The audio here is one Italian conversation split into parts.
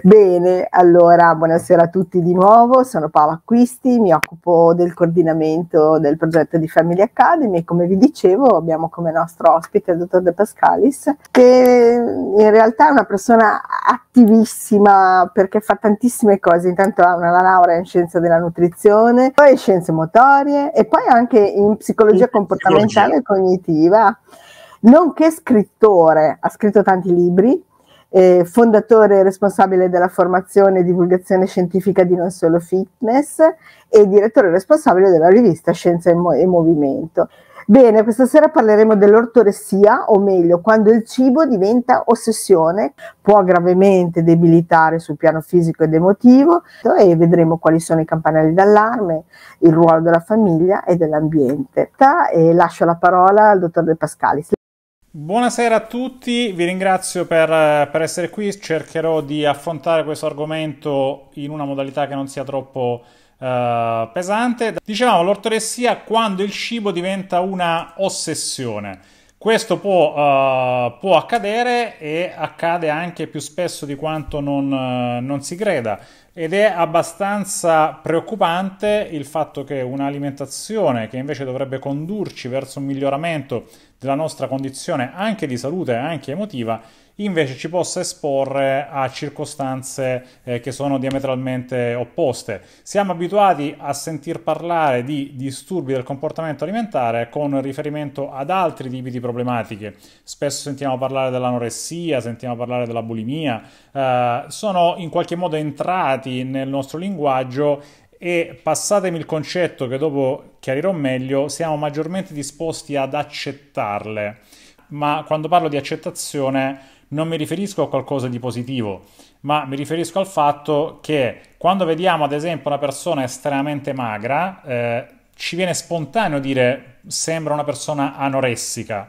Bene, allora buonasera a tutti di nuovo, sono Paola Acquisti, mi occupo del coordinamento del progetto di Family Academy e come vi dicevo abbiamo come nostro ospite il dottor De Pascalis che in realtà è una persona attivissima perché fa tantissime cose, intanto ha una laurea in scienze della nutrizione, poi in scienze motorie e poi anche in psicologia in comportamentale psicologia. e cognitiva, nonché scrittore, ha scritto tanti libri eh, fondatore e responsabile della formazione e divulgazione scientifica di Non Solo Fitness e direttore responsabile della rivista Scienza e, Mo- e Movimento. Bene, questa sera parleremo dell'ortoressia, o meglio, quando il cibo diventa ossessione, può gravemente debilitare sul piano fisico ed emotivo e vedremo quali sono i campanelli d'allarme, il ruolo della famiglia e dell'ambiente. E lascio la parola al dottor De Pascalis. Buonasera a tutti, vi ringrazio per, per, essere qui, cercherò di affrontare questo argomento in una modalità che non sia troppo eh, pesante. Dicevamo l'ortoressia quando il cibo diventa una ossessione. Questo può, eh, può, accadere e accade anche più spesso di quanto non, eh, non si creda ed è abbastanza preoccupante il fatto che un'alimentazione che invece dovrebbe condurci verso un miglioramento della nostra condizione anche di salute, anche emotiva, invece ci possa esporre a circostanze eh, che sono diametralmente opposte. Siamo abituati a sentir parlare di disturbi del comportamento alimentare con riferimento ad altri tipi di problematiche. Spesso sentiamo parlare dell'anoressia, sentiamo parlare della bulimia, eh, sono in qualche modo entrati nel nostro linguaggio e passatemi il concetto che dopo chiarirò meglio, siamo maggiormente disposti ad accettarle, ma quando parlo di accettazione non mi riferisco a qualcosa di positivo, ma mi riferisco al fatto che quando vediamo ad esempio una persona estremamente magra, eh, ci viene spontaneo dire sembra una persona anoressica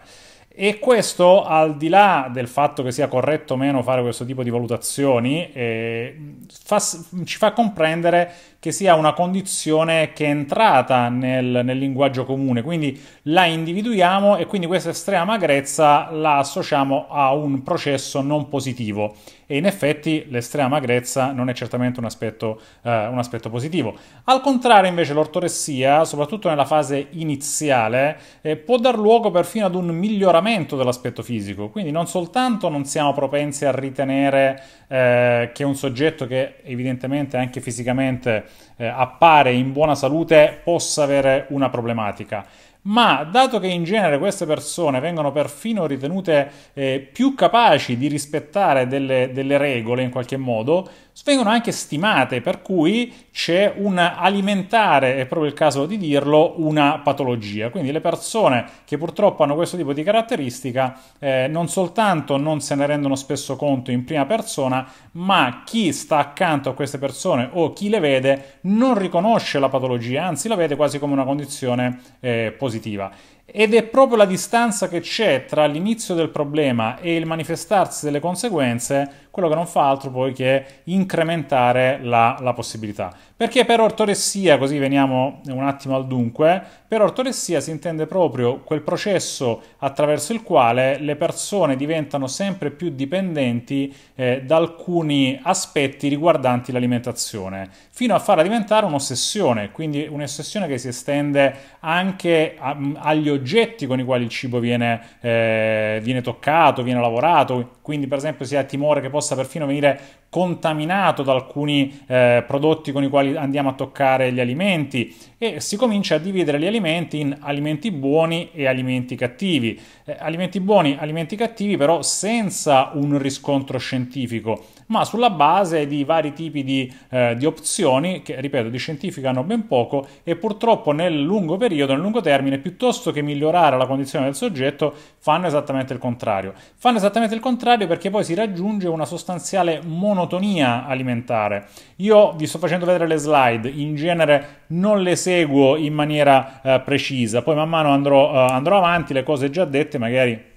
e questo, al di là del fatto che sia corretto o meno fare questo tipo di valutazioni, eh, fa, ci fa comprendere che sia una condizione che è entrata nel, nel, linguaggio comune, quindi la individuiamo e quindi questa estrema magrezza la associamo a un processo non positivo e in effetti l'estrema magrezza non è certamente un aspetto, eh, un aspetto positivo. Al contrario invece l'ortoressia, soprattutto nella fase iniziale, eh, può dar luogo perfino ad un miglioramento dell'aspetto fisico, quindi non soltanto non siamo propensi a ritenere eh, che un soggetto che evidentemente anche fisicamente eh, appare in buona salute possa avere una problematica, ma dato che in genere queste persone vengono perfino ritenute eh, più capaci di rispettare delle, delle regole in qualche modo, vengono anche stimate, per cui c'è un alimentare, è proprio il caso di dirlo, una patologia. Quindi le persone che purtroppo hanno questo tipo di caratteristica eh, non soltanto non se ne rendono spesso conto in prima persona, ma chi sta accanto a queste persone o chi le vede non riconosce la patologia, anzi la vede quasi come una condizione eh, positiva. Ed è proprio la distanza che c'è tra l'inizio del problema e il manifestarsi delle conseguenze quello che non fa altro poi che incrementare la, la possibilità. Perché per ortoressia, così veniamo un attimo al dunque, per ortoressia si intende proprio quel processo attraverso il quale le persone diventano sempre più dipendenti eh, da alcuni aspetti riguardanti l'alimentazione, fino a farla diventare un'ossessione, quindi un'ossessione che si estende anche a, agli oggetti con i quali il cibo viene, eh, viene toccato, viene lavorato, quindi per esempio si ha timore che possa perfino venire contaminato da alcuni eh, prodotti con i quali andiamo a toccare gli alimenti e si comincia a dividere gli alimenti in alimenti buoni e alimenti cattivi. Eh, alimenti buoni, alimenti cattivi però senza un riscontro scientifico ma sulla base di vari tipi di, eh, di opzioni che, ripeto, di scientifica hanno ben poco e purtroppo nel lungo periodo, nel lungo termine, piuttosto che migliorare la condizione del soggetto, fanno esattamente il contrario. Fanno esattamente il contrario perché poi si raggiunge una sostanziale monotonia alimentare. Io vi sto facendo vedere le slide, in genere non le seguo in maniera eh, precisa, poi man mano andrò, eh, andrò avanti, le cose già dette magari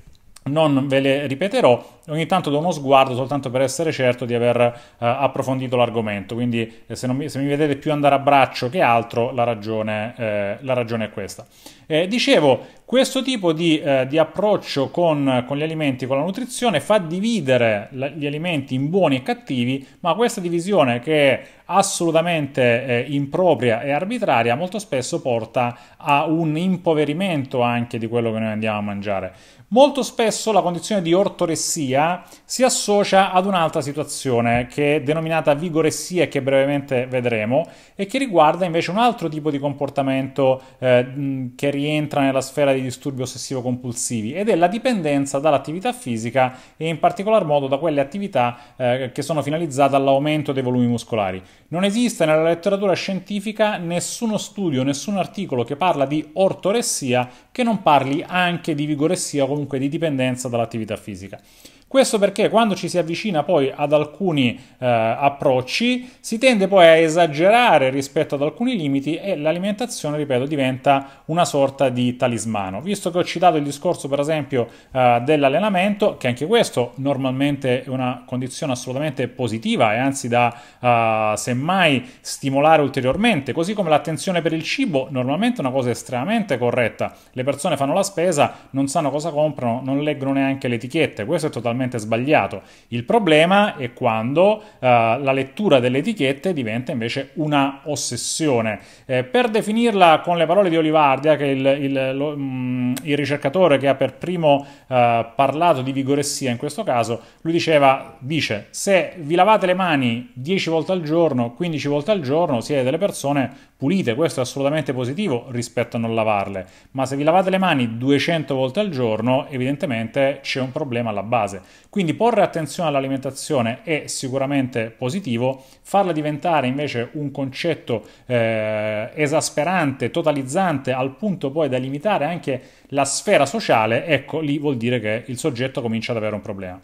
non ve le ripeterò, ogni tanto do uno sguardo soltanto per essere certo di aver eh, approfondito l'argomento, quindi eh, se, mi, se, mi, vedete più andare a braccio che altro, la ragione, eh, la ragione è questa. Eh, dicevo, questo tipo di, eh, di approccio con, con, gli alimenti, con la nutrizione, fa dividere la, gli alimenti in buoni e cattivi, ma questa divisione che è assolutamente eh, impropria e arbitraria molto spesso porta a un impoverimento anche di quello che noi andiamo a mangiare. Molto spesso la condizione di ortoressia vigorexia si associa ad un'altra situazione che è denominata vigoressia e che brevemente vedremo e che riguarda invece un altro tipo di comportamento eh, che rientra nella sfera dei disturbi ossessivo-compulsivi ed è la dipendenza dall'attività fisica e in particolar modo da quelle attività eh, che sono finalizzate all'aumento dei volumi muscolari. Non esiste nella letteratura scientifica nessuno studio, nessun articolo che parla di ortoressia che non parli anche di vigoressia o comunque di dipendenza dall'attività fisica. Questo perché quando ci si avvicina poi ad alcuni eh, approcci si tende poi a esagerare rispetto ad alcuni limiti e l'alimentazione, ripeto, diventa una sorta di talismano. Visto che ho citato il discorso per esempio eh, dell'allenamento, che anche questo normalmente è una condizione assolutamente positiva e anzi da eh, semmai stimolare ulteriormente, così come l'attenzione per il cibo normalmente è una cosa estremamente corretta. Le persone fanno la spesa, non sanno cosa comprano, non leggono neanche le etichette, questo è totalmente totalmente sbagliato. Il problema è quando eh, la lettura delle etichette diventa invece una ossessione. Eh, per definirla con le parole di Olivardia, che è il, il, lo, mh, mm, il, ricercatore che ha per primo eh, parlato di vigoressia in questo caso, lui diceva, dice, se vi lavate le mani 10 volte al giorno, 15 volte al giorno, siete delle persone pulite, questo è assolutamente positivo rispetto a non lavarle, ma se vi lavate le mani 200 volte al giorno, evidentemente c'è un problema alla base. Quindi porre attenzione all'alimentazione è sicuramente positivo, farla diventare invece un concetto eh, esasperante, totalizzante, al punto poi da limitare anche la sfera sociale, ecco lì vuol dire che il soggetto comincia ad avere un problema.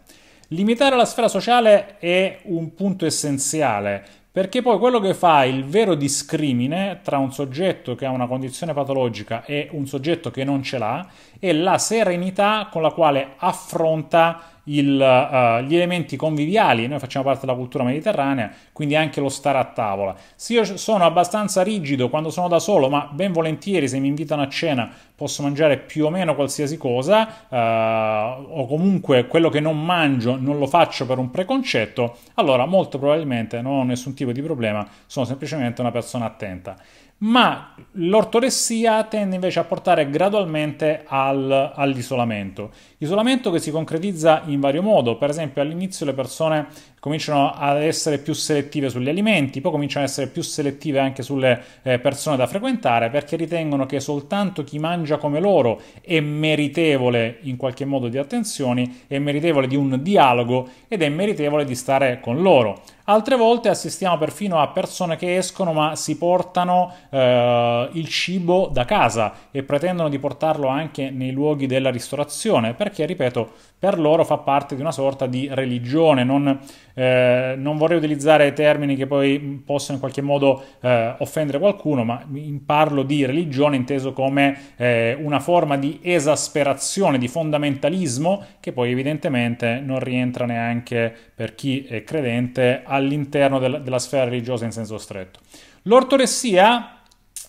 Limitare la sfera sociale è un punto essenziale perché poi quello che fa il vero discrimine tra un soggetto che ha una condizione patologica e un soggetto che non ce l'ha e la serenità con la quale affronta il, uh, gli elementi conviviali, noi facciamo parte della cultura mediterranea, quindi anche lo stare a tavola. Se io sono abbastanza rigido quando sono da solo, ma ben volentieri se mi invitano a cena posso mangiare più o meno qualsiasi cosa, uh, o comunque quello che non mangio non lo faccio per un preconcetto, allora molto probabilmente non ho nessun tipo di problema, sono semplicemente una persona attenta ma l'ortoressia tende invece a portare gradualmente al, all'isolamento. Isolamento che si concretizza in vario modo, per esempio all'inizio le persone cominciano ad essere più selettive sugli alimenti, poi cominciano ad essere più selettive anche sulle eh, persone da frequentare perché ritengono che soltanto chi mangia come loro è meritevole in qualche modo di attenzioni, è meritevole di un dialogo ed è meritevole di stare con loro. Altre volte assistiamo perfino a persone che escono ma si portano eh, il cibo da casa e pretendono di portarlo anche nei luoghi della ristorazione perché perché, ripeto, per loro fa parte di una sorta di religione. Non, eh, non vorrei utilizzare termini che poi possano in qualche modo eh, offendere qualcuno, ma parlo di religione inteso come eh, una forma di esasperazione, di fondamentalismo, che poi evidentemente non rientra neanche per chi è credente all'interno del, della sfera religiosa in senso stretto. L'ortoressia,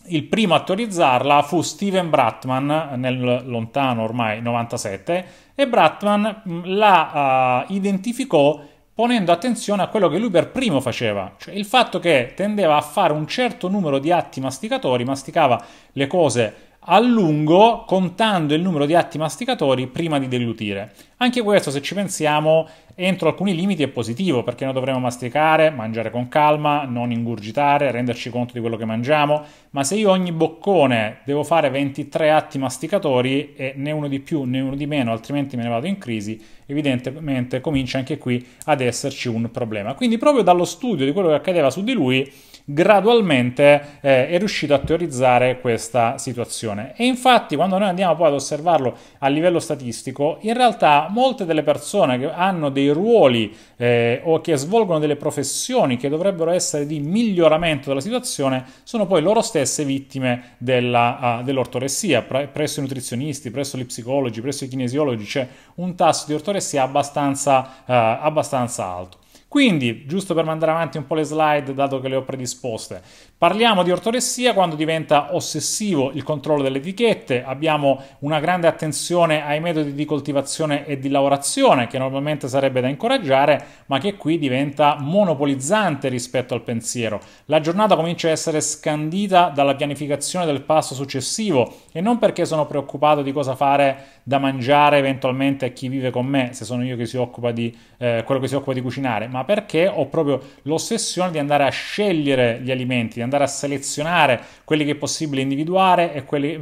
il primo a teorizzarla fu Steven Bratman nel lontano ormai 97 e Bratman mm, la uh, identificò ponendo attenzione a quello che lui per primo faceva, cioè il fatto che tendeva a fare un certo numero di atti masticatori, masticava le cose a lungo contando il numero di atti masticatori prima di deglutire. Anche questo, se ci pensiamo, entro alcuni limiti è positivo perché noi dovremo masticare, mangiare con calma, non ingurgitare, renderci conto di quello che mangiamo, ma se io ogni boccone devo fare 23 atti masticatori e né uno di più né uno di meno, altrimenti me ne vado in crisi, evidentemente comincia anche qui ad esserci un problema. Quindi proprio dallo studio di quello che accadeva su di lui gradualmente eh, è riuscito a teorizzare questa situazione. E infatti quando noi andiamo poi ad osservarlo a livello statistico, in realtà molte delle persone che hanno dei ruoli eh, o che svolgono delle professioni che dovrebbero essere di miglioramento della situazione sono poi loro stesse vittime della, uh, dell'ortoressia, pre- presso i nutrizionisti, presso gli psicologi, presso i kinesiologi c'è cioè un tasso di ortoressia abbastanza, uh, abbastanza alto. Quindi, giusto per mandare avanti un po' le slide, dato che le ho predisposte, parliamo di ortoressia quando diventa ossessivo il controllo delle etichette, abbiamo una grande attenzione ai metodi di coltivazione e di lavorazione, che normalmente sarebbe da incoraggiare, ma che qui diventa monopolizzante rispetto al pensiero. La giornata comincia a essere scandita dalla pianificazione del passo successivo e non perché sono preoccupato di cosa fare da mangiare eventualmente a chi vive con me, se sono io che si occupa di eh, quello che si occupa di cucinare, ma perché ho proprio l'ossessione di andare a scegliere gli alimenti, di andare a selezionare quelli che è possibile individuare e quelli,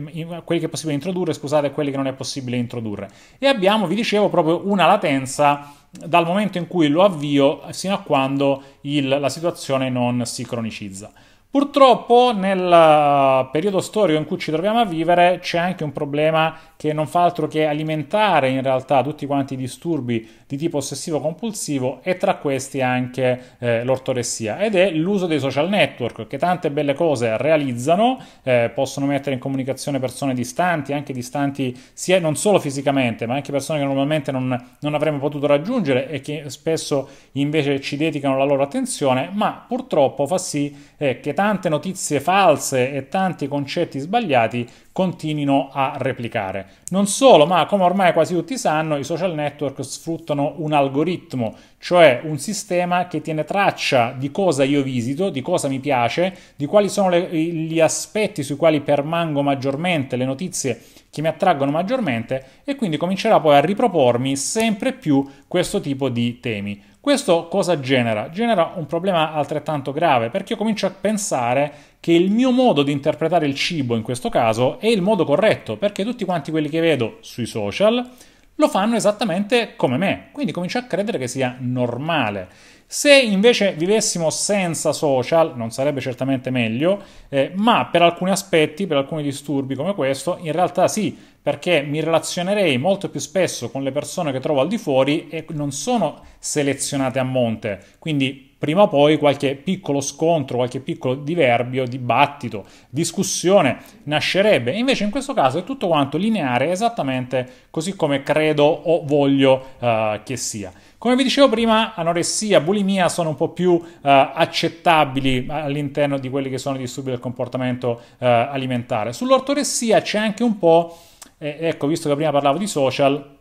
quelli che è possibile introdurre, scusate, e quelli che non è possibile introdurre. E abbiamo, vi dicevo, proprio una latenza dal momento in cui lo avvio fino a quando il, la situazione non si cronicizza. Purtroppo nel eh, periodo storico in cui ci troviamo a vivere c'è anche un problema che non fa altro che alimentare in realtà tutti quanti i disturbi di tipo ossessivo compulsivo e tra questi anche eh, l'ortoressia ed è l'uso dei social network che tante belle cose realizzano, eh, possono mettere in comunicazione persone distanti, anche distanti sia non solo fisicamente ma anche persone che normalmente non, non avremmo potuto raggiungere e che spesso invece ci dedicano la loro attenzione, ma purtroppo fa sì eh, che tante tante notizie false e tanti concetti sbagliati continuino a replicare. Non solo, ma come ormai quasi tutti sanno, i social network sfruttano un algoritmo, cioè un sistema che tiene traccia di cosa io visito, di cosa mi piace, di quali sono le, gli aspetti sui quali permango maggiormente, le notizie che mi attraggono maggiormente e quindi comincerà poi a ripropormi sempre più questo tipo di temi. Questo cosa genera? Genera un problema altrettanto grave perché io comincio a pensare che il mio modo di interpretare il cibo in questo caso è il modo corretto perché tutti quanti quelli che vedo sui social lo fanno esattamente come me, quindi comincio a credere che sia normale. Se invece vivessimo senza social non sarebbe certamente meglio, eh, ma per alcuni aspetti, per alcuni disturbi come questo, in realtà sì, perché mi relazionerei molto più spesso con le persone che trovo al di fuori e non sono selezionate a monte, quindi prima o poi qualche piccolo scontro, qualche piccolo diverbio, dibattito, discussione nascerebbe. Invece in questo caso è tutto quanto lineare, esattamente così come credo o voglio uh, che sia. Come vi dicevo prima, anoressia, bulimia sono un po' più uh, accettabili all'interno di quelli che sono i disturbi del comportamento uh, alimentare. Sull'ortoressia c'è anche un po' E, ecco, visto che prima parlavo di social,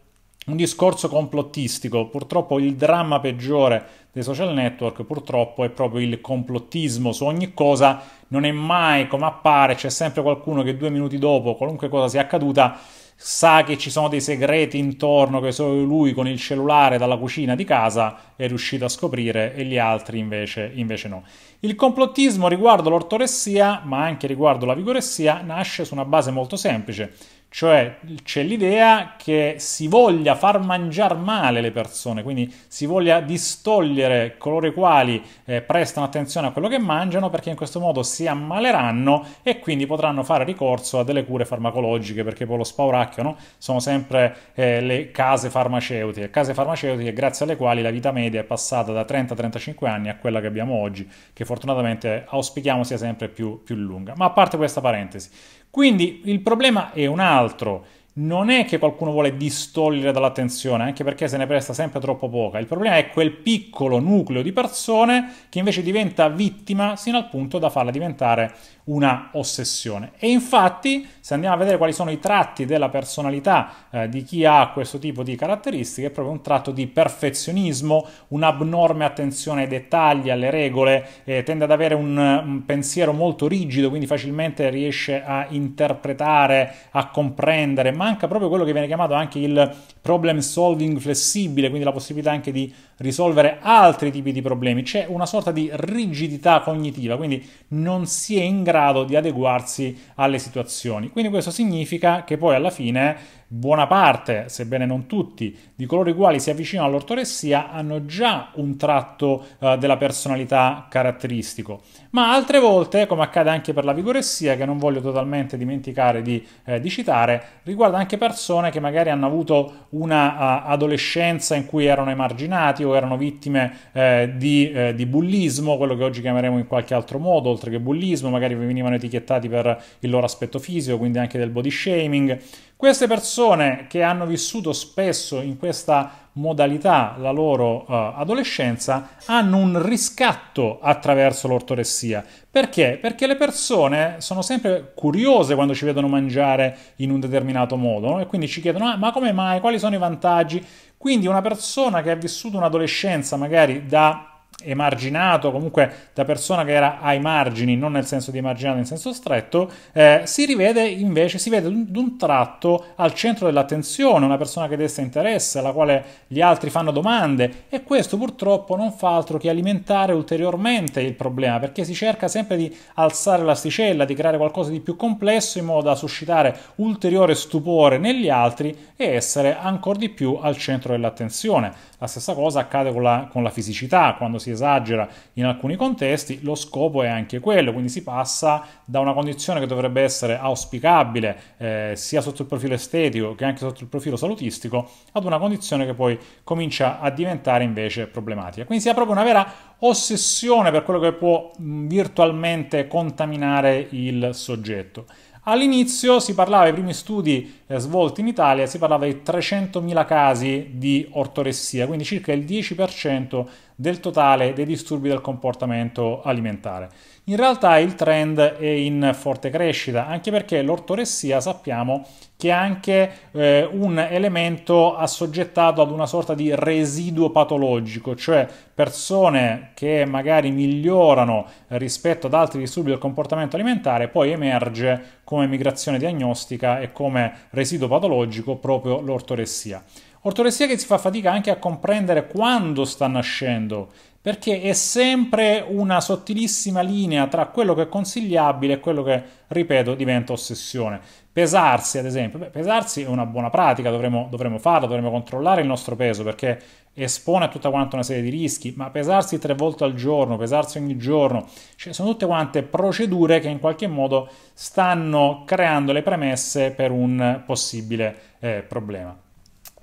un discorso complottistico. Purtroppo il dramma peggiore dei social network, purtroppo, è proprio il complottismo su ogni cosa. Non è mai come appare, c'è sempre qualcuno che due minuti dopo, qualunque cosa sia accaduta, sa che ci sono dei segreti intorno che solo lui con il cellulare dalla cucina di casa è riuscito a scoprire e gli altri invece, invece no. Il complottismo riguardo l'ortoressia, ma anche riguardo la vigoressia, nasce su una base molto semplice, cioè c'è l'idea che si voglia far mangiare male le persone, quindi si voglia distogliere coloro i quali eh, prestano attenzione a quello che mangiano perché in questo modo si ammaleranno e quindi potranno fare ricorso a delle cure farmacologiche perché poi lo spauracchio no? sono sempre eh, le case farmaceutiche, case farmaceutiche grazie alle quali la vita media è passata da 30-35 anni a quella che abbiamo oggi, che fortunatamente auspichiamo sia sempre più, più lunga. Ma a parte questa parentesi, quindi il problema è un altro non è che qualcuno vuole distogliere dall'attenzione, anche perché se ne presta sempre troppo poca. Il problema è quel piccolo nucleo di persone che invece diventa vittima sino al punto da farla diventare una ossessione. E infatti, se andiamo a vedere quali sono i tratti della personalità eh, di chi ha questo tipo di caratteristiche, è proprio un tratto di perfezionismo, un'abnorme attenzione ai dettagli, alle regole, eh, tende ad avere un, un pensiero molto rigido, quindi facilmente riesce a interpretare, a comprendere, ma manca proprio quello che viene chiamato anche il problem solving flessibile, quindi la possibilità anche di risolvere altri tipi di problemi. C'è una sorta di rigidità cognitiva, quindi non si è in grado di adeguarsi alle situazioni. Quindi questo significa che poi alla fine buona parte, sebbene non tutti, di coloro i quali si avvicinano all'ortoressia hanno già un tratto eh, della personalità caratteristico, ma altre volte, come accade anche per la vigoressia, che non voglio totalmente dimenticare di, eh, di citare, riguarda anche persone che magari hanno avuto una uh, adolescenza in cui erano emarginati o erano vittime eh, di, eh, di, bullismo, quello che oggi chiameremo in qualche altro modo, oltre che bullismo, magari venivano etichettati per il loro aspetto fisico, quindi anche del body shaming. Queste persone che hanno vissuto spesso in questa modalità la loro uh, adolescenza hanno un riscatto attraverso l'ortoressia. Perché? Perché le persone sono sempre curiose quando ci vedono mangiare in un determinato modo no? e quindi ci chiedono ah, ma come mai, quali sono i vantaggi? Quindi una persona che ha vissuto un'adolescenza magari da emarginato, comunque da persona che era ai margini, non nel senso di emarginato in senso stretto, eh, si rivede invece, si vede d'un tratto al centro dell'attenzione, una persona che desta interesse, alla quale gli altri fanno domande e questo purtroppo non fa altro che alimentare ulteriormente il problema, perché si cerca sempre di alzare l'asticella, di creare qualcosa di più complesso in modo da suscitare ulteriore stupore negli altri e essere ancora di più al centro dell'attenzione. La stessa cosa accade con la, con la fisicità, quando si esagera in alcuni contesti, lo scopo è anche quello, quindi si passa da una condizione che dovrebbe essere auspicabile eh, sia sotto il profilo estetico che anche sotto il profilo salutistico ad una condizione che poi comincia a diventare invece problematica. Quindi si ha proprio una vera ossessione per quello che può mm, virtualmente contaminare il soggetto. All'inizio si parlava, i primi studi eh, svolti in Italia, si parlava di 300.000 casi di ortoressia, quindi circa il 10% del totale dei disturbi del comportamento alimentare. In realtà il trend è in forte crescita, anche perché l'ortoressia sappiamo che è anche eh, un elemento assoggettato ad una sorta di residuo patologico, cioè persone che magari migliorano rispetto ad altri disturbi del comportamento alimentare, poi emerge come migrazione diagnostica e come residuo patologico proprio l'ortoressia. Ortoressia che si fa fatica anche a comprendere quando sta nascendo, perché è sempre una sottilissima linea tra quello che è consigliabile e quello che, ripeto, diventa ossessione. Pesarsi, ad esempio, beh, pesarsi è una buona pratica, dovremmo, dovremmo farlo, dovremmo controllare il nostro peso perché espone a tutta quanta una serie di rischi, ma pesarsi tre volte al giorno, pesarsi ogni giorno, cioè sono tutte quante procedure che in qualche modo stanno creando le premesse per un possibile eh, problema.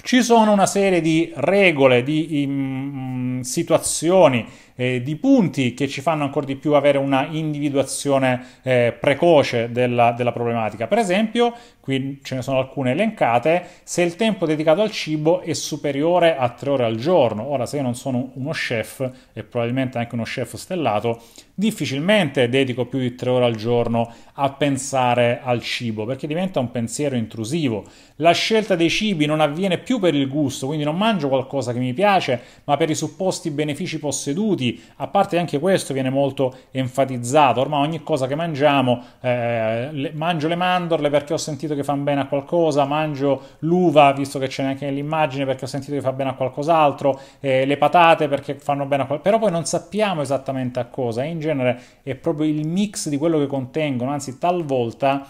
Ci sono una serie di regole, di um, situazioni eh, di punti che ci fanno ancora di più avere una individuazione eh, precoce della, della problematica. Per esempio, qui ce ne sono alcune elencate, se il tempo dedicato al cibo è superiore a 3 ore al giorno, ora se io non sono uno chef e probabilmente anche uno chef stellato, difficilmente dedico più di 3 ore al giorno a pensare al cibo, perché diventa un pensiero intrusivo. La scelta dei cibi non avviene più per il gusto, quindi non mangio qualcosa che mi piace, ma per i supposti benefici posseduti quindi a parte anche questo viene molto enfatizzato, ormai ogni cosa che mangiamo, eh, le, mangio le mandorle perché ho sentito che fanno bene a qualcosa, mangio l'uva visto che c'è anche nell'immagine perché ho sentito che fa bene a qualcos'altro, eh, le patate perché fanno bene a qualcosa, però poi non sappiamo esattamente a cosa, in genere è proprio il mix di quello che contengono, anzi talvolta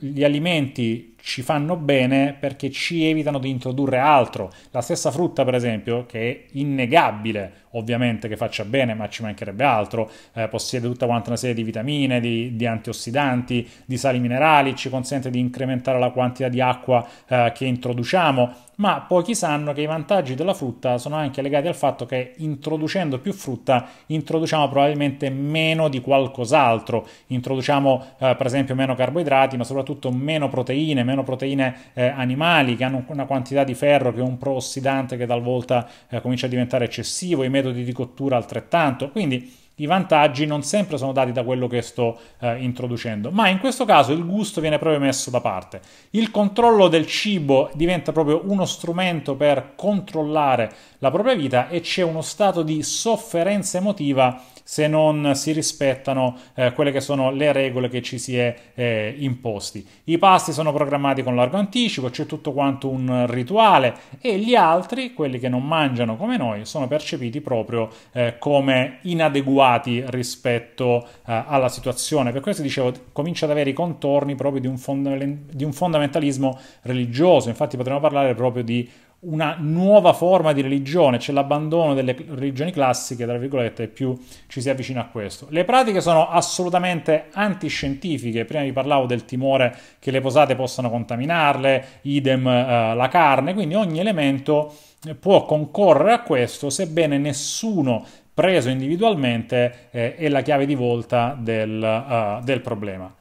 gli alimenti ci fanno bene perché ci evitano di introdurre altro. La stessa frutta, per esempio, che è innegabile, ovviamente che faccia bene, ma ci mancherebbe altro, eh, possiede tutta quanta una serie di vitamine, di, di, antiossidanti, di sali minerali, ci consente di incrementare la quantità di acqua eh, che introduciamo, ma pochi sanno che i vantaggi della frutta sono anche legati al fatto che introducendo più frutta introduciamo probabilmente meno di qualcos'altro, introduciamo eh, per esempio meno carboidrati, ma soprattutto meno proteine, meno almeno proteine eh, animali che hanno una quantità di ferro che è un proossidante che talvolta eh, comincia a diventare eccessivo, i metodi di cottura altrettanto. Quindi i vantaggi non sempre sono dati da quello che sto eh, introducendo, ma in questo caso il gusto viene proprio messo da parte. Il controllo del cibo diventa proprio uno strumento per controllare la propria vita e c'è uno stato di sofferenza emotiva se non si rispettano eh, quelle che sono le regole che ci si è eh, imposti. I pasti sono programmati con largo anticipo, c'è tutto quanto un rituale e gli altri, quelli che non mangiano come noi, sono percepiti proprio eh, come inadeguati rispetto eh, alla situazione. Per questo dicevo, comincia ad avere i contorni proprio di un, fond- di un fondamentalismo religioso, infatti potremmo parlare proprio di una nuova forma di religione, c'è l'abbandono delle religioni classiche, tra virgolette, più ci si avvicina a questo. Le pratiche sono assolutamente antiscientifiche, prima vi parlavo del timore che le posate possano contaminarle, idem eh, la carne, quindi ogni elemento eh, può concorrere a questo, sebbene nessuno preso individualmente eh, è la chiave di volta del, uh, del problema.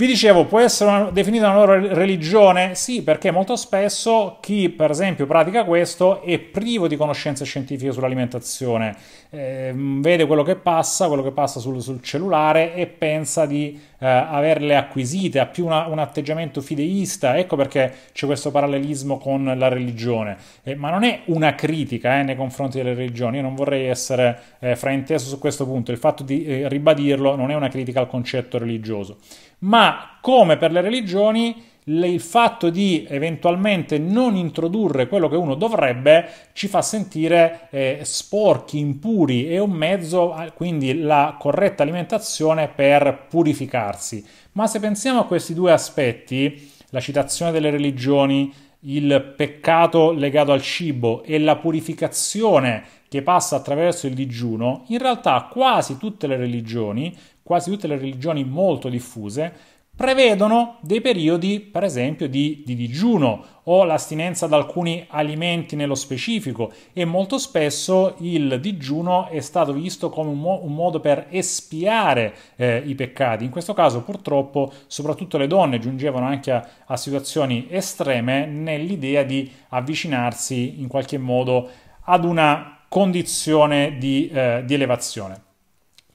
Vi dicevo, può essere una, definita una loro religione? Sì, perché molto spesso chi, per esempio, pratica questo è privo di conoscenze scientifiche sull'alimentazione, eh, vede quello che passa, quello che passa sul, sul cellulare e pensa di eh, averle acquisite, ha più una, un atteggiamento fideista, ecco perché c'è questo parallelismo con la religione. Eh, ma non è una critica eh, nei confronti delle religioni, io non vorrei essere eh, frainteso su questo punto, il fatto di eh, ribadirlo non è una critica al concetto religioso ma come per le religioni il fatto di eventualmente non introdurre quello che uno dovrebbe ci fa sentire eh, sporchi, impuri e un mezzo, quindi la corretta alimentazione per purificarsi. Ma se pensiamo a questi due aspetti, la citazione delle religioni, il peccato legato al cibo e la purificazione che passa attraverso il digiuno, in realtà quasi tutte le religioni quasi tutte le religioni molto diffuse, prevedono dei periodi, per esempio, di, di digiuno o l'astinenza da alcuni alimenti nello specifico e molto spesso il digiuno è stato visto come un, mo- un modo per espiare eh, i peccati. In questo caso, purtroppo, soprattutto le donne giungevano anche a, a situazioni estreme nell'idea di avvicinarsi in qualche modo ad una condizione di, eh, di elevazione.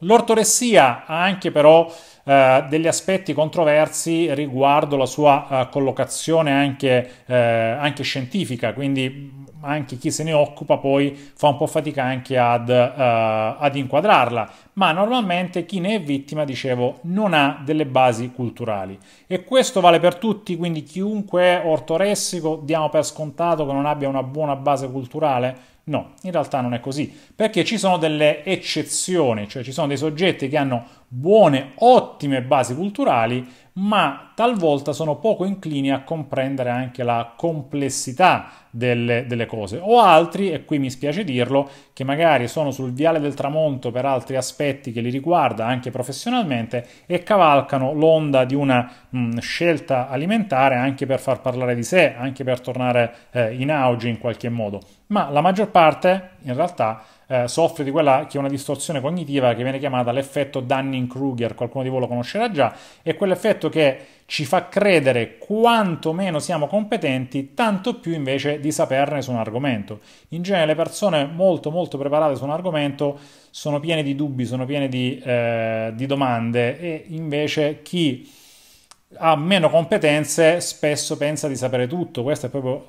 L'ortoressia ha anche però eh, degli aspetti controversi riguardo la sua eh, collocazione anche, eh, anche, scientifica, quindi anche chi se ne occupa poi fa un po' fatica anche ad, eh, ad inquadrarla, ma normalmente chi ne è vittima, dicevo, non ha delle basi culturali. E questo vale per tutti, quindi chiunque è ortoressico diamo per scontato che non abbia una buona base culturale? No, in realtà non è così, perché ci sono delle eccezioni, cioè ci sono dei soggetti che hanno buone, ottime basi culturali, ma talvolta sono poco inclini a comprendere anche la complessità delle, delle, cose. O altri, e qui mi spiace dirlo, che magari sono sul viale del tramonto per altri aspetti che li riguarda anche professionalmente e cavalcano l'onda di una mh, mm, scelta alimentare anche per far parlare di sé, anche per tornare eh, in auge in qualche modo. Ma la maggior parte, in realtà, eh, soffre di quella che è una distorsione cognitiva che viene chiamata l'effetto Dunning-Kruger, qualcuno di voi lo conoscerà già, è quell'effetto che ci fa credere quanto meno siamo competenti, tanto più invece di saperne su un argomento. In genere le persone molto molto preparate su un argomento sono piene di dubbi, sono piene di, eh, di domande e invece chi ha meno competenze spesso pensa di sapere tutto, questo è proprio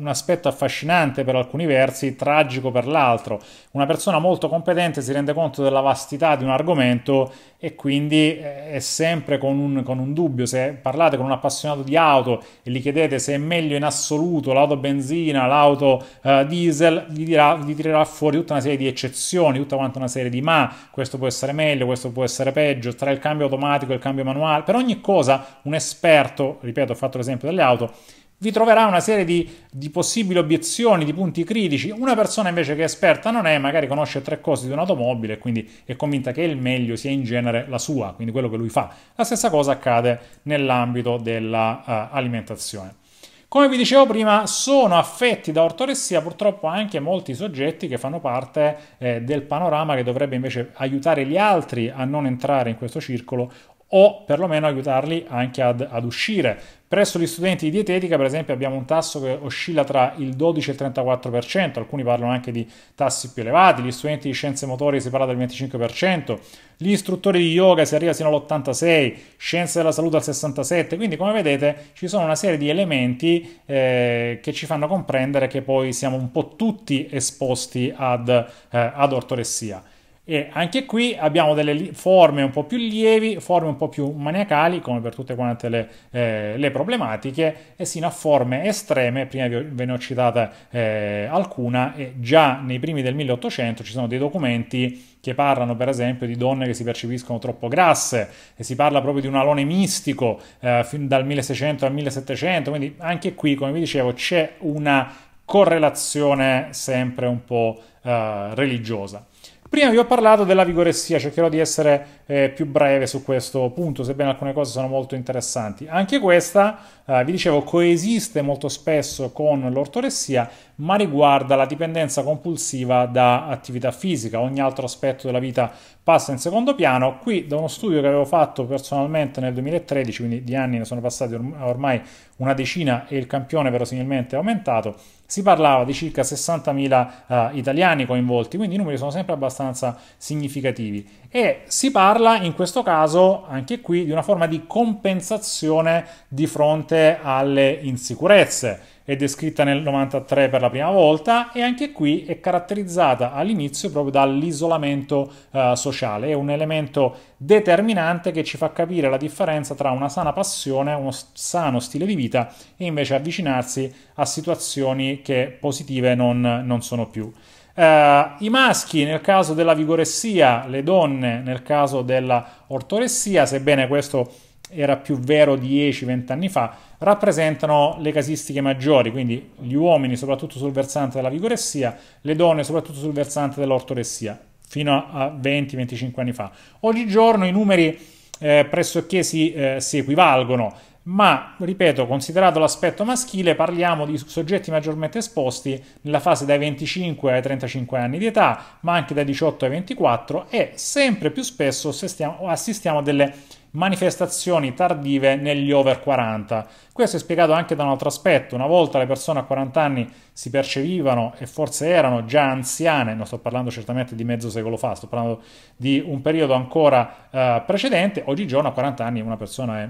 un aspetto affascinante per alcuni versi, tragico per l'altro. Una persona molto competente si rende conto della vastità di un argomento e quindi eh, è sempre con un, con un dubbio. Se parlate con un appassionato di auto e gli chiedete se è meglio in assoluto l'auto benzina, l'auto uh, diesel, gli, dirà, gli tirerà fuori tutta una serie di eccezioni, tutta quanta una serie di ma, questo può essere meglio, questo può essere peggio, tra il cambio automatico e il cambio manuale, per ogni cosa un esperto, ripeto ho fatto l'esempio delle auto, vi troverà una serie di, di, possibili obiezioni, di punti critici. Una persona invece che è esperta non è, magari conosce tre cose di un'automobile e quindi è convinta che il meglio sia in genere la sua, quindi quello che lui fa. La stessa cosa accade nell'ambito dell'alimentazione. Eh, uh, Come vi dicevo prima, sono affetti da ortoressia purtroppo anche molti soggetti che fanno parte eh, del panorama che dovrebbe invece aiutare gli altri a non entrare in questo circolo o perlomeno aiutarli anche ad, ad, uscire. Presso gli studenti di dietetica, per esempio, abbiamo un tasso che oscilla tra il 12 e il 34%, alcuni parlano anche di tassi più elevati, gli studenti di scienze motorie si parla del 25%, gli istruttori di yoga si arriva sino all'86%, scienze della salute al 67%, quindi come vedete ci sono una serie di elementi eh, che ci fanno comprendere che poi siamo un po' tutti esposti ad, eh, ad ortoressia. E anche qui abbiamo delle forme un po' più lievi, forme un po' più maniacali, come per tutte quante le, eh, le problematiche, e sino a forme estreme, prima ve ne ho citata eh, alcuna, e già nei primi del 1800 ci sono dei documenti che parlano per esempio di donne che si percepiscono troppo grasse e si parla proprio di un alone mistico eh, dal 1600 al 1700, quindi anche qui come vi dicevo c'è una correlazione sempre un po' eh, religiosa. Prima vi ho parlato della vigoressia, cercherò di essere eh, più breve su questo punto, sebbene alcune cose sono molto interessanti. Anche questa, eh, vi dicevo, coesiste molto spesso con l'ortoressia, ma riguarda la dipendenza compulsiva da attività fisica. Ogni altro aspetto della vita passa in secondo piano. Qui, da uno studio che avevo fatto personalmente nel 2013, quindi di anni ne sono passati ormai una decina e il campione verosimilmente è aumentato, si parlava di circa 60.000 uh, eh, italiani coinvolti, quindi i numeri sono sempre abbastanza significativi e si parla in questo caso anche qui di una forma di compensazione di fronte alle insicurezze è descritta nel 93 per la prima volta e anche qui è caratterizzata all'inizio proprio dall'isolamento eh, sociale, è un elemento determinante che ci fa capire la differenza tra una sana passione, uno sano stile di vita e invece avvicinarsi a situazioni che positive non, non sono più. Uh, I maschi nel caso della vigoressia, le donne nel caso dell'ortoressia, sebbene questo era più vero 10-20 anni fa, rappresentano le casistiche maggiori, quindi gli uomini soprattutto sul versante della vigoressia, le donne soprattutto sul versante dell'ortoressia, fino a 20-25 anni fa. Oggigiorno i numeri eh, pressoché si, eh, si equivalgono, ma ripeto, considerato l'aspetto maschile, parliamo di soggetti maggiormente esposti nella fase dai 25 ai 35 anni di età, ma anche dai 18 ai 24 e sempre più spesso assistiamo, assistiamo a delle manifestazioni tardive negli over 40. Questo è spiegato anche da un altro aspetto. Una volta le persone a 40 anni si percepivano e forse erano già anziane, non sto parlando certamente di mezzo secolo fa, sto parlando di un periodo ancora eh, precedente. Oggigiorno a 40 anni una persona è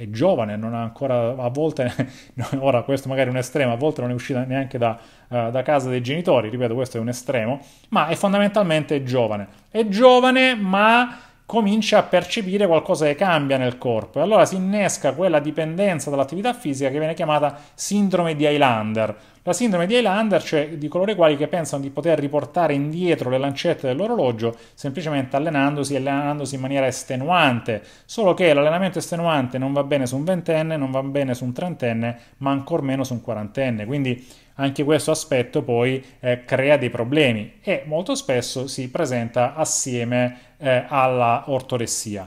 è giovane, non ha ancora, a volte, ora questo magari è un estremo, a volte non è uscita neanche da, uh, da, casa dei genitori, ripeto questo è un estremo, ma è fondamentalmente giovane. È giovane ma comincia a percepire qualcosa che cambia nel corpo e allora si innesca quella dipendenza dall'attività fisica che viene chiamata sindrome di Highlander. La sindrome di Highlander, cioè di coloro i quali che pensano di poter riportare indietro le lancette dell'orologio semplicemente allenandosi e allenandosi in maniera estenuante, solo che l'allenamento estenuante non va bene su un ventenne, non va bene su un trentenne, ma ancor meno su un quarantenne, quindi anche questo aspetto poi eh, crea dei problemi e molto spesso si presenta assieme eh, alla ortoressia.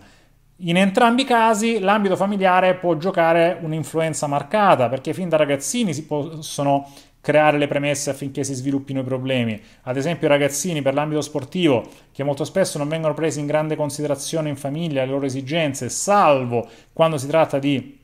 In entrambi i casi l'ambito familiare può giocare un'influenza marcata perché fin da ragazzini si possono creare le premesse affinché si sviluppino i problemi. Ad esempio i ragazzini per l'ambito sportivo che molto spesso non vengono presi in grande considerazione in famiglia le loro esigenze, salvo quando si tratta di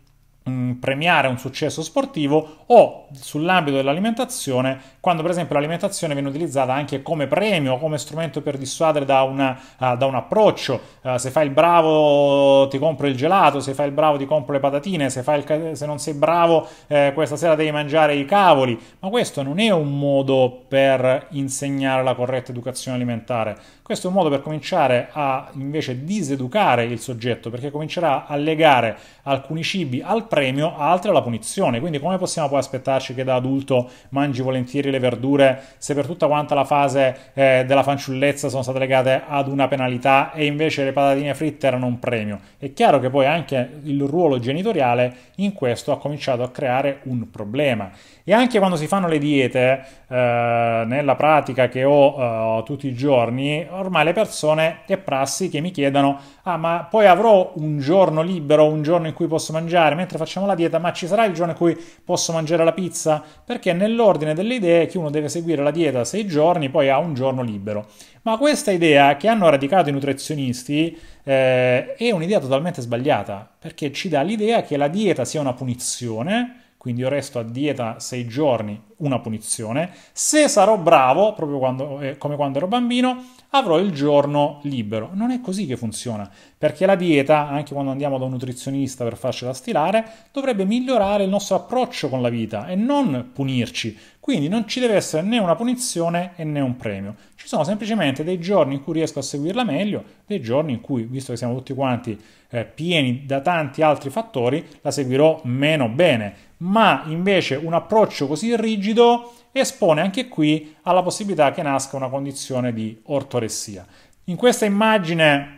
premiare un successo sportivo o sull'ambito dell'alimentazione, quando per esempio l'alimentazione viene utilizzata anche come premio, come strumento per dissuadere da, una, uh, da un approccio. Uh, se fai il bravo ti compro il gelato, se fai il bravo ti compro le patatine, se, il, se non sei bravo eh, questa sera devi mangiare i cavoli. Ma questo non è un modo per insegnare la corretta educazione alimentare. Questo è un modo per cominciare a invece diseducare il soggetto, perché comincerà a legare alcuni cibi al premio premio, altre la punizione. Quindi come possiamo poi aspettarci che da adulto mangi volentieri le verdure se per tutta quanta la fase eh, della fanciullezza sono state legate ad una penalità e invece le patatine fritte erano un premio? È chiaro che poi anche il ruolo genitoriale in questo ha cominciato a creare un problema. E anche quando si fanno le diete, eh, nella pratica che ho eh, tutti i giorni, ormai le persone è prassi che mi chiedono, ah ma poi avrò un giorno libero, un giorno in cui posso mangiare, mentre facciamo la dieta, ma ci sarà il giorno in cui posso mangiare la pizza? Perché nell'ordine delle idee che uno deve seguire la dieta sei giorni, poi ha un giorno libero. Ma questa idea che hanno radicato i nutrizionisti eh, è un'idea totalmente sbagliata, perché ci dà l'idea che la dieta sia una punizione quindi io resto a dieta 6 giorni, una punizione. Se sarò bravo, proprio quando, eh, come quando ero bambino, avrò il giorno libero. Non è così che funziona, perché la dieta, anche quando andiamo da un nutrizionista per farcela stilare, dovrebbe migliorare il nostro approccio con la vita e non punirci. Quindi non ci deve essere né una punizione né un premio. Ci sono semplicemente dei giorni in cui riesco a seguirla meglio, dei giorni in cui, visto che siamo tutti quanti eh, pieni da tanti altri fattori, la seguirò meno bene ma invece un approccio così rigido espone anche qui alla possibilità che nasca una condizione di ortoressia. In questa immagine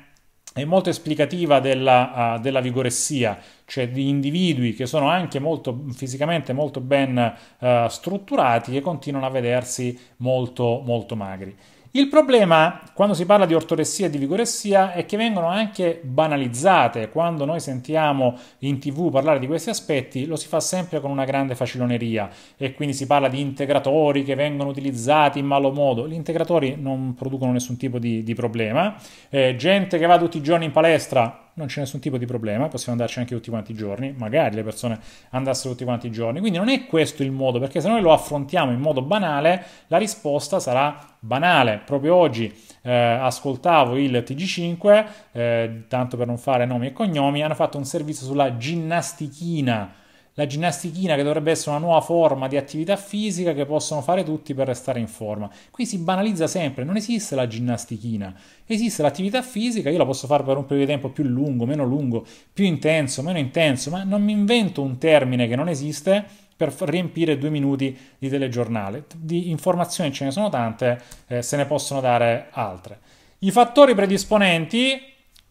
è molto esplicativa della, uh, della, vigoressia, cioè di individui che sono anche molto, fisicamente molto ben uh, strutturati e continuano a vedersi molto, molto magri. Il problema quando si parla di ortoressia e di vigoressia è che vengono anche banalizzate. Quando noi sentiamo in tv parlare di questi aspetti, lo si fa sempre con una grande faciloneria e quindi si parla di integratori che vengono utilizzati in malo modo. Gli integratori non producono nessun tipo di, di problema. Eh, gente che va tutti i giorni in palestra non c'è nessun tipo di problema, possiamo andarci anche tutti quanti i giorni, magari le persone andassero tutti quanti i giorni. Quindi non è questo il modo, perché se noi lo affrontiamo in modo banale, la risposta sarà banale. Proprio oggi eh, ascoltavo il TG5, eh, tanto per non fare nomi e cognomi, hanno fatto un servizio sulla ginnastichina la ginnastichina che dovrebbe essere una nuova forma di attività fisica che possono fare tutti per restare in forma. Qui si banalizza sempre, non esiste la ginnastichina, esiste l'attività fisica, io la posso fare per un periodo di tempo più lungo, meno lungo, più intenso, meno intenso, ma non mi invento un termine che non esiste per riempire due minuti di telegiornale. Di informazioni ce ne sono tante, eh, se ne possono dare altre. I fattori predisponenti,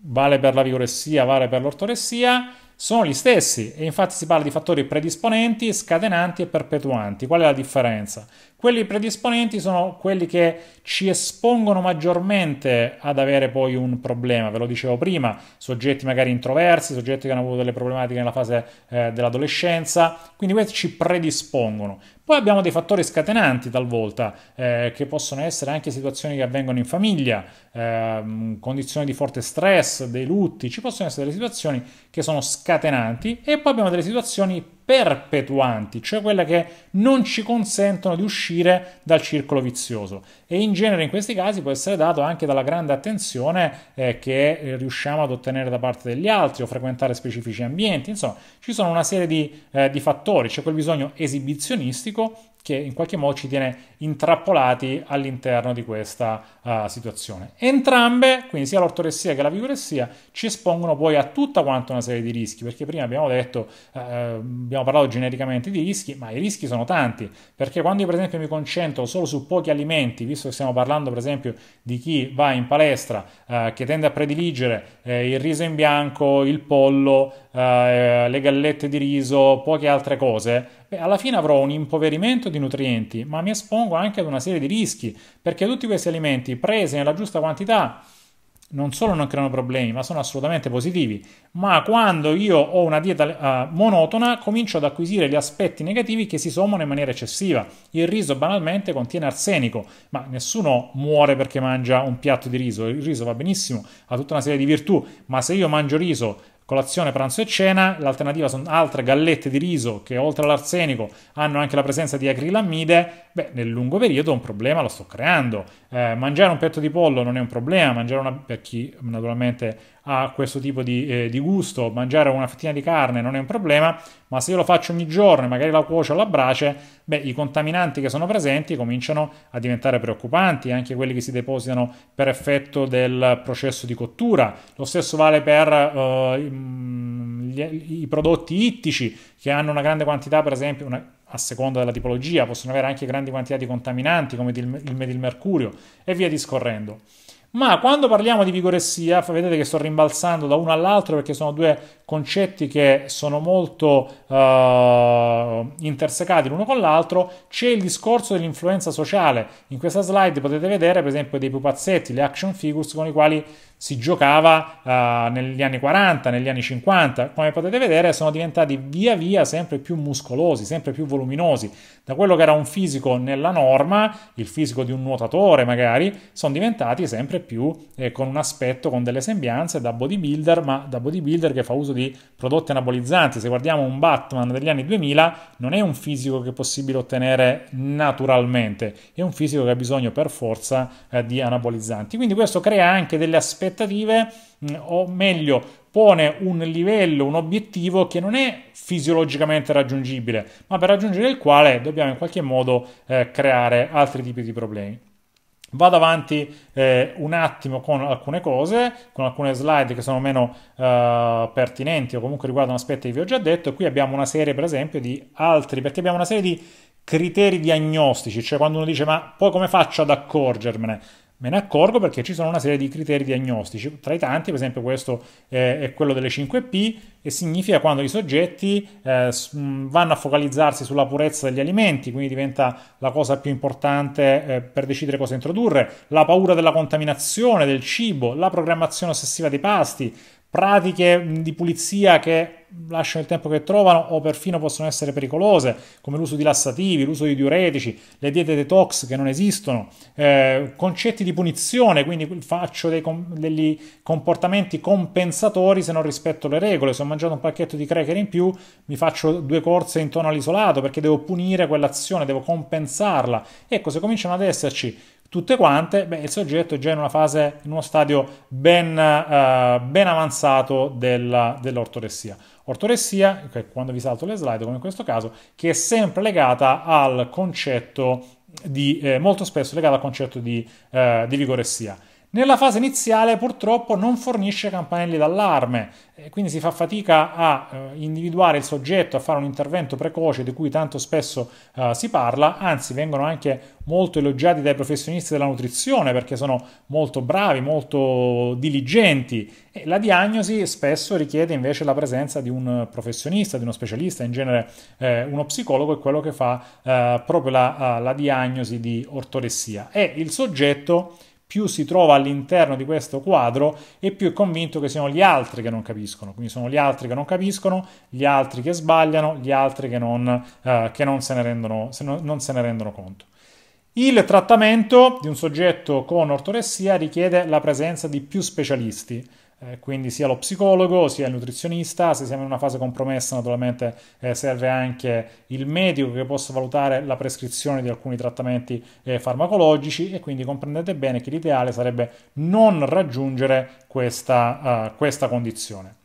vale per la vigoressia, vale per l'ortoressia, sono gli stessi e infatti si parla di fattori predisponenti, scatenanti e perpetuanti. Qual è la differenza? Quelli predisponenti sono quelli che ci espongono maggiormente ad avere poi un problema, ve lo dicevo prima, soggetti magari introversi, soggetti che hanno avuto delle problematiche nella fase eh, dell'adolescenza, quindi questi ci predispongono. Poi abbiamo dei fattori scatenanti talvolta, eh, che possono essere anche situazioni che avvengono in famiglia, eh, condizioni di forte stress, dei lutti, ci possono essere delle situazioni che sono scatenanti e poi abbiamo delle situazioni perpetuanti, cioè quelle che non ci consentono di uscire dal circolo vizioso. E in genere in questi casi può essere dato anche dalla grande attenzione eh, che eh, riusciamo ad ottenere da parte degli altri o frequentare specifici ambienti. Insomma, ci sono una serie di, eh, di fattori, c'è quel bisogno esibizionistico che in qualche modo ci tiene intrappolati all'interno di questa uh, situazione. Entrambe, quindi sia l'ortoressia che la vigoressia, ci espongono poi a tutta quanta una serie di rischi, perché prima abbiamo detto, uh, abbiamo parlato genericamente di rischi, ma i rischi sono tanti, perché quando io per esempio mi concentro solo su pochi alimenti, visto che stiamo parlando per esempio di chi va in palestra, uh, che tende a prediligere il riso in bianco, il pollo, le gallette di riso, poche altre cose, e alla fine avrò un impoverimento di nutrienti, ma mi espongo anche ad una serie di rischi, perché tutti questi alimenti presi nella giusta quantità non solo non creano problemi, ma sono assolutamente positivi. Ma quando io ho una dieta uh, monotona, comincio ad acquisire gli aspetti negativi che si sommano in maniera eccessiva. Il riso banalmente contiene arsenico, ma nessuno muore perché mangia un piatto di riso. Il riso va benissimo, ha tutta una serie di virtù, ma se io mangio riso colazione, pranzo e cena. L'alternativa sono altre gallette di riso che oltre all'arsenico hanno anche la presenza di acrilammide. Beh, nel lungo periodo un problema lo sto creando. Eh, mangiare un petto di pollo non è un problema, mangiare una, per chi naturalmente ha questo tipo di, eh, di, gusto, mangiare una fettina di carne non è un problema, ma se io lo faccio ogni giorno e magari la cuocio alla brace, beh, i contaminanti che sono presenti cominciano a diventare preoccupanti, anche quelli che si depositano per effetto del processo di cottura. Lo stesso vale per eh, mm, gli, i prodotti ittici che hanno una grande quantità, per esempio, una, a seconda della tipologia, possono avere anche grandi quantità di contaminanti come il metilmercurio e via discorrendo. Ma quando parliamo di vigoressia, vedete che sto rimbalzando da uno all'altro perché sono due concetti che sono molto uh, intersecati l'uno con l'altro, c'è il discorso dell'influenza sociale. In questa slide potete vedere, per esempio, dei pupazzetti, le action figures con i quali si giocava uh, negli anni 40, negli anni 50. Come potete vedere, sono diventati via via sempre più muscolosi, sempre più voluminosi. Da quello che era un fisico nella norma, il fisico di un nuotatore magari, sono diventati sempre più eh, con un aspetto, con delle sembianze da bodybuilder, ma da bodybuilder che fa uso di di prodotti anabolizzanti. Se guardiamo un Batman degli anni 2000, non è un fisico che è possibile ottenere naturalmente, è un fisico che ha bisogno per forza eh, di anabolizzanti. Quindi questo crea anche delle aspettative, mh, mm, o meglio, pone un livello, un obiettivo che non è fisiologicamente raggiungibile, ma per raggiungere il quale dobbiamo in qualche modo eh, creare altri tipi di problemi. Vado avanti eh, un attimo con alcune cose, con alcune slide che sono meno eh, pertinenti o comunque riguardano aspetti che vi ho già detto. Qui abbiamo una serie, per esempio, di altri, perché abbiamo una serie di criteri diagnostici, cioè quando uno dice ma poi come faccio ad accorgermene? Me ne accorgo perché ci sono una serie di criteri diagnostici, tra i tanti per esempio questo è quello delle 5P e significa quando i soggetti eh, vanno a focalizzarsi sulla purezza degli alimenti, quindi diventa la cosa più importante eh, per decidere cosa introdurre, la paura della contaminazione del cibo, la programmazione ossessiva dei pasti, pratiche di pulizia che lasciano il tempo che trovano o perfino possono essere pericolose, come l'uso di lassativi, l'uso di diuretici, le diete detox che non esistono, eh, concetti di punizione, quindi faccio dei, degli comportamenti compensatori se non rispetto le regole, se ho mangiato un pacchetto di cracker in più mi faccio due corse in tono all'isolato perché devo punire quell'azione, devo compensarla. Ecco, se cominciano ad esserci tutte quante, beh, il soggetto è già in una fase, in uno stadio ben, eh, ben avanzato della, dell'ortoressia. Ortoressia, okay, quando vi salto le slide, come in questo caso, che è sempre legata al concetto di, eh, molto spesso legata al concetto di, eh, di vigoressia. Nella fase iniziale purtroppo non fornisce campanelli d'allarme, quindi si fa fatica a eh, individuare il soggetto, a fare un intervento precoce di cui tanto spesso eh, si parla, anzi vengono anche molto elogiati dai professionisti della nutrizione perché sono molto bravi, molto diligenti e la diagnosi spesso richiede invece la presenza di un professionista, di uno specialista, in genere eh, uno psicologo è quello che fa eh, proprio la, la diagnosi di ortodessia e il soggetto più si trova all'interno di questo quadro e più è convinto che siano gli altri che non capiscono. Quindi sono gli altri che non capiscono, gli altri che sbagliano, gli altri che non, eh, che non, se, ne rendono, se no, non se ne rendono conto. Il trattamento di un soggetto con ortoressia richiede la presenza di più specialisti eh, quindi sia lo psicologo sia il nutrizionista, se siamo in una fase compromessa naturalmente eh, serve anche il medico che possa valutare la prescrizione di alcuni trattamenti eh, farmacologici e quindi comprendete bene che l'ideale sarebbe non raggiungere questa, uh, questa condizione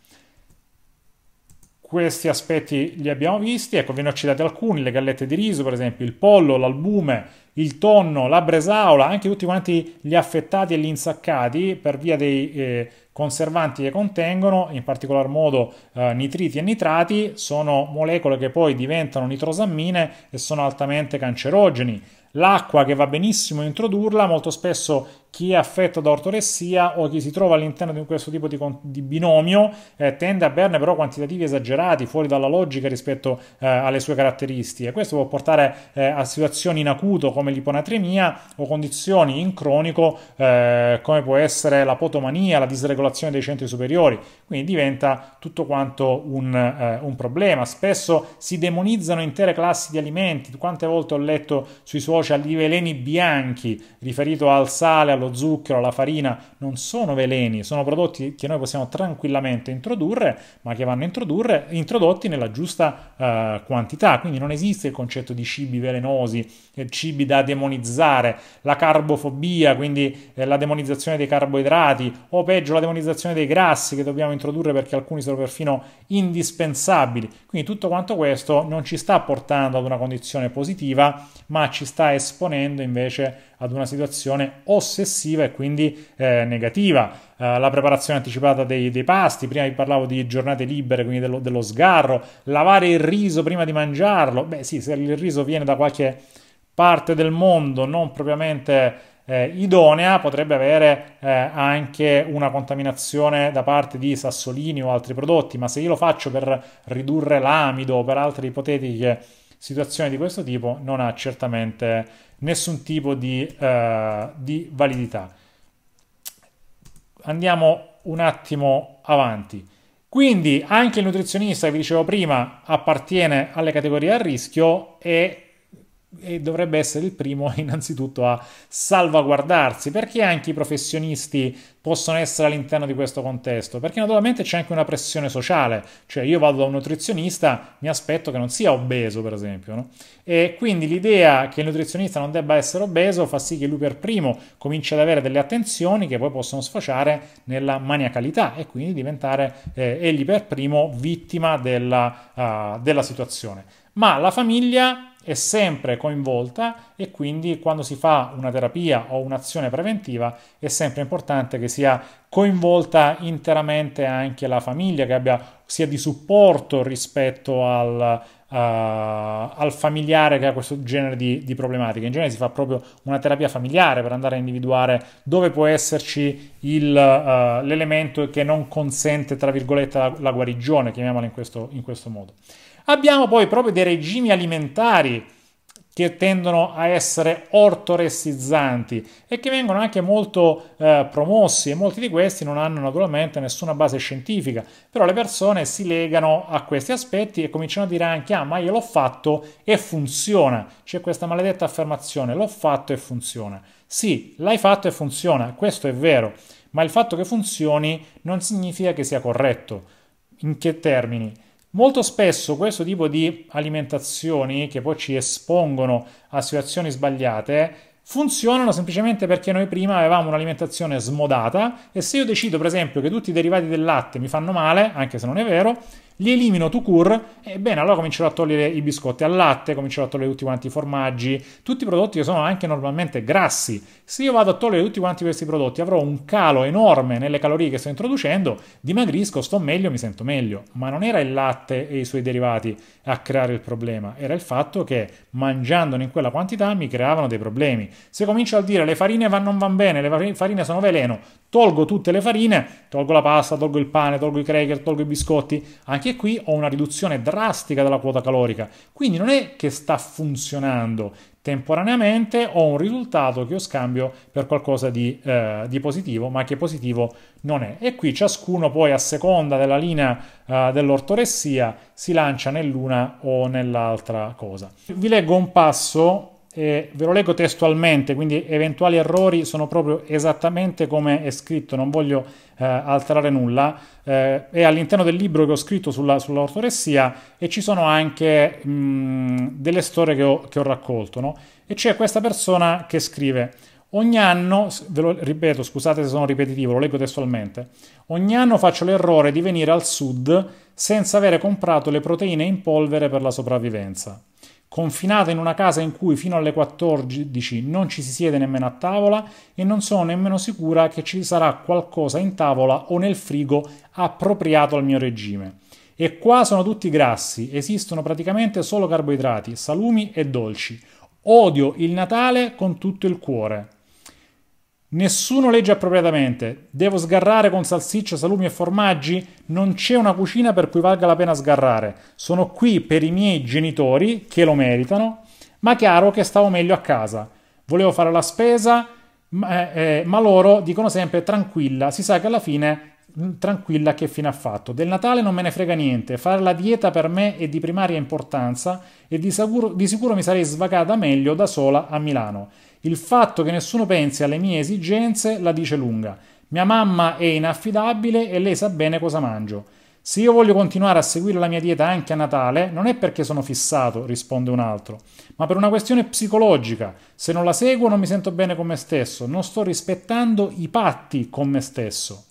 questi aspetti li abbiamo visti, ecco ve ne ho citati alcuni, le gallette di riso per esempio, il pollo, l'albume, il tonno, la bresaola, anche tutti quanti gli affettati e gli insaccati per via dei eh, conservanti che contengono, in particolar modo eh, nitriti e nitrati, sono molecole che poi diventano nitrosammine e sono altamente cancerogeni. L'acqua che va benissimo introdurla, molto spesso chi è affetto da ortoressia o chi si trova all'interno di questo tipo di, di binomio eh, tende a berne però quantitativi esagerati, fuori dalla logica rispetto eh, alle sue caratteristiche. Questo può portare eh, a situazioni in acuto come l'iponatremia o condizioni in cronico eh, come può essere la potomania, la disregolazione dei centri superiori. Quindi diventa tutto quanto un, eh, un problema. Spesso si demonizzano intere classi di alimenti. Quante volte ho letto sui social i veleni bianchi riferito al sale, allo lo zucchero, la farina non sono veleni, sono prodotti che noi possiamo tranquillamente introdurre, ma che vanno introdotti nella giusta eh, quantità. Quindi non esiste il concetto di cibi velenosi, eh, cibi da demonizzare, la carbofobia, quindi eh, la demonizzazione dei carboidrati, o peggio la demonizzazione dei grassi che dobbiamo introdurre perché alcuni sono perfino indispensabili. Quindi tutto quanto questo non ci sta portando ad una condizione positiva, ma ci sta esponendo invece ad una situazione ossessiva e quindi eh, negativa. Eh, la preparazione anticipata dei, dei, pasti, prima vi parlavo di giornate libere, quindi dello, dello sgarro, lavare il riso prima di mangiarlo. Beh sì, se il riso viene da qualche parte del mondo non propriamente eh, idonea potrebbe avere eh, anche una contaminazione da parte di sassolini o altri prodotti, ma se io lo faccio per ridurre l'amido o per altre ipotetiche situazioni di questo tipo non ha certamente nessun tipo di, eh, di validità. Andiamo un attimo avanti. Quindi anche il nutrizionista, che vi dicevo prima, appartiene alle categorie a rischio e e dovrebbe essere il primo innanzitutto a salvaguardarsi, perché anche i professionisti possono essere all'interno di questo contesto? Perché naturalmente c'è anche una pressione sociale, cioè io vado da un nutrizionista, mi aspetto che non sia obeso, per esempio, no? e quindi l'idea che il nutrizionista non debba essere obeso fa sì che lui per primo cominci ad avere delle attenzioni che poi possono sfociare nella maniacalità e quindi diventare eh, egli per primo vittima della, uh, della situazione. Ma la famiglia è sempre coinvolta e quindi quando si fa una terapia o un'azione preventiva è sempre importante che sia coinvolta interamente anche la famiglia, che abbia, sia di supporto rispetto al, uh, al familiare che ha questo genere di, di problematiche. In genere si fa proprio una terapia familiare per andare a individuare dove può esserci il, uh, l'elemento che non consente, tra virgolette, la, la guarigione, chiamiamola in questo, in questo modo. Abbiamo poi proprio dei regimi alimentari che tendono a essere ortoressizzanti e che vengono anche molto eh, promossi e molti di questi non hanno naturalmente nessuna base scientifica, però le persone si legano a questi aspetti e cominciano a dire anche ah ma io l'ho fatto e funziona, c'è questa maledetta affermazione l'ho fatto e funziona. Sì, l'hai fatto e funziona, questo è vero, ma il fatto che funzioni non significa che sia corretto. In che termini? Molto spesso questo tipo di alimentazioni che poi ci espongono a situazioni sbagliate funzionano semplicemente perché noi prima avevamo un'alimentazione smodata e se io decido per esempio che tutti i derivati del latte mi fanno male, anche se non è vero, li elimino to cure e bene, allora comincerò a togliere i biscotti al latte, comincerò a togliere tutti quanti i formaggi, tutti i prodotti che sono anche normalmente grassi. Se io vado a togliere tutti quanti questi prodotti avrò un calo enorme nelle calorie che sto introducendo, dimagrisco, sto meglio, mi sento meglio. Ma non era il latte e i suoi derivati a creare il problema, era il fatto che mangiandone in quella quantità mi creavano dei problemi. Se comincio a dire le farine van, non vanno bene, le farine sono veleno, tolgo tutte le farine, tolgo la pasta, tolgo il pane, tolgo i cracker, tolgo i biscotti, anche anche qui ho una riduzione drastica della quota calorica, quindi non è che sta funzionando, temporaneamente ho un risultato che io scambio per qualcosa di, eh, di, positivo, ma che positivo non è. E qui ciascuno poi a seconda della linea eh, dell'ortoressia si lancia nell'una o nell'altra cosa. Vi leggo un passo e ve lo leggo testualmente, quindi eventuali errori sono proprio esattamente come è scritto, non voglio eh, alterare nulla. Eh, è all'interno del libro che ho scritto sulla, sull'ortoressia e ci sono anche mh, mm, delle storie che ho, che ho raccolto. No? E c'è questa persona che scrive. Ogni anno, ve lo ripeto, scusate se sono ripetitivo, lo leggo testualmente, ogni anno faccio l'errore di venire al sud senza avere comprato le proteine in polvere per la sopravvivenza confinato in una casa in cui fino alle 14 non ci si siede nemmeno a tavola e non sono nemmeno sicura che ci sarà qualcosa in tavola o nel frigo appropriato al mio regime. E qua sono tutti grassi, esistono praticamente solo carboidrati, salumi e dolci. Odio il Natale con tutto il cuore. Nessuno legge appropriatamente. Devo sgarrare con salsiccia, salumi e formaggi? Non c'è una cucina per cui valga la pena sgarrare. Sono qui per i miei genitori, che lo meritano, ma chiaro che stavo meglio a casa. Volevo fare la spesa, ma, eh, eh ma loro dicono sempre tranquilla, si sa che alla fine mm, tranquilla che fine ha fatto. Del Natale non me ne frega niente, fare la dieta per me è di primaria importanza e di sicuro, di sicuro mi sarei svagata meglio da sola a Milano. Il fatto che nessuno pensi alle mie esigenze la dice lunga. Mia mamma è inaffidabile e lei sa bene cosa mangio. Se io voglio continuare a seguire la mia dieta anche a Natale, non è perché sono fissato, risponde un altro, ma per una questione psicologica. Se non la seguo non mi sento bene con me stesso, non sto rispettando i patti con me stesso.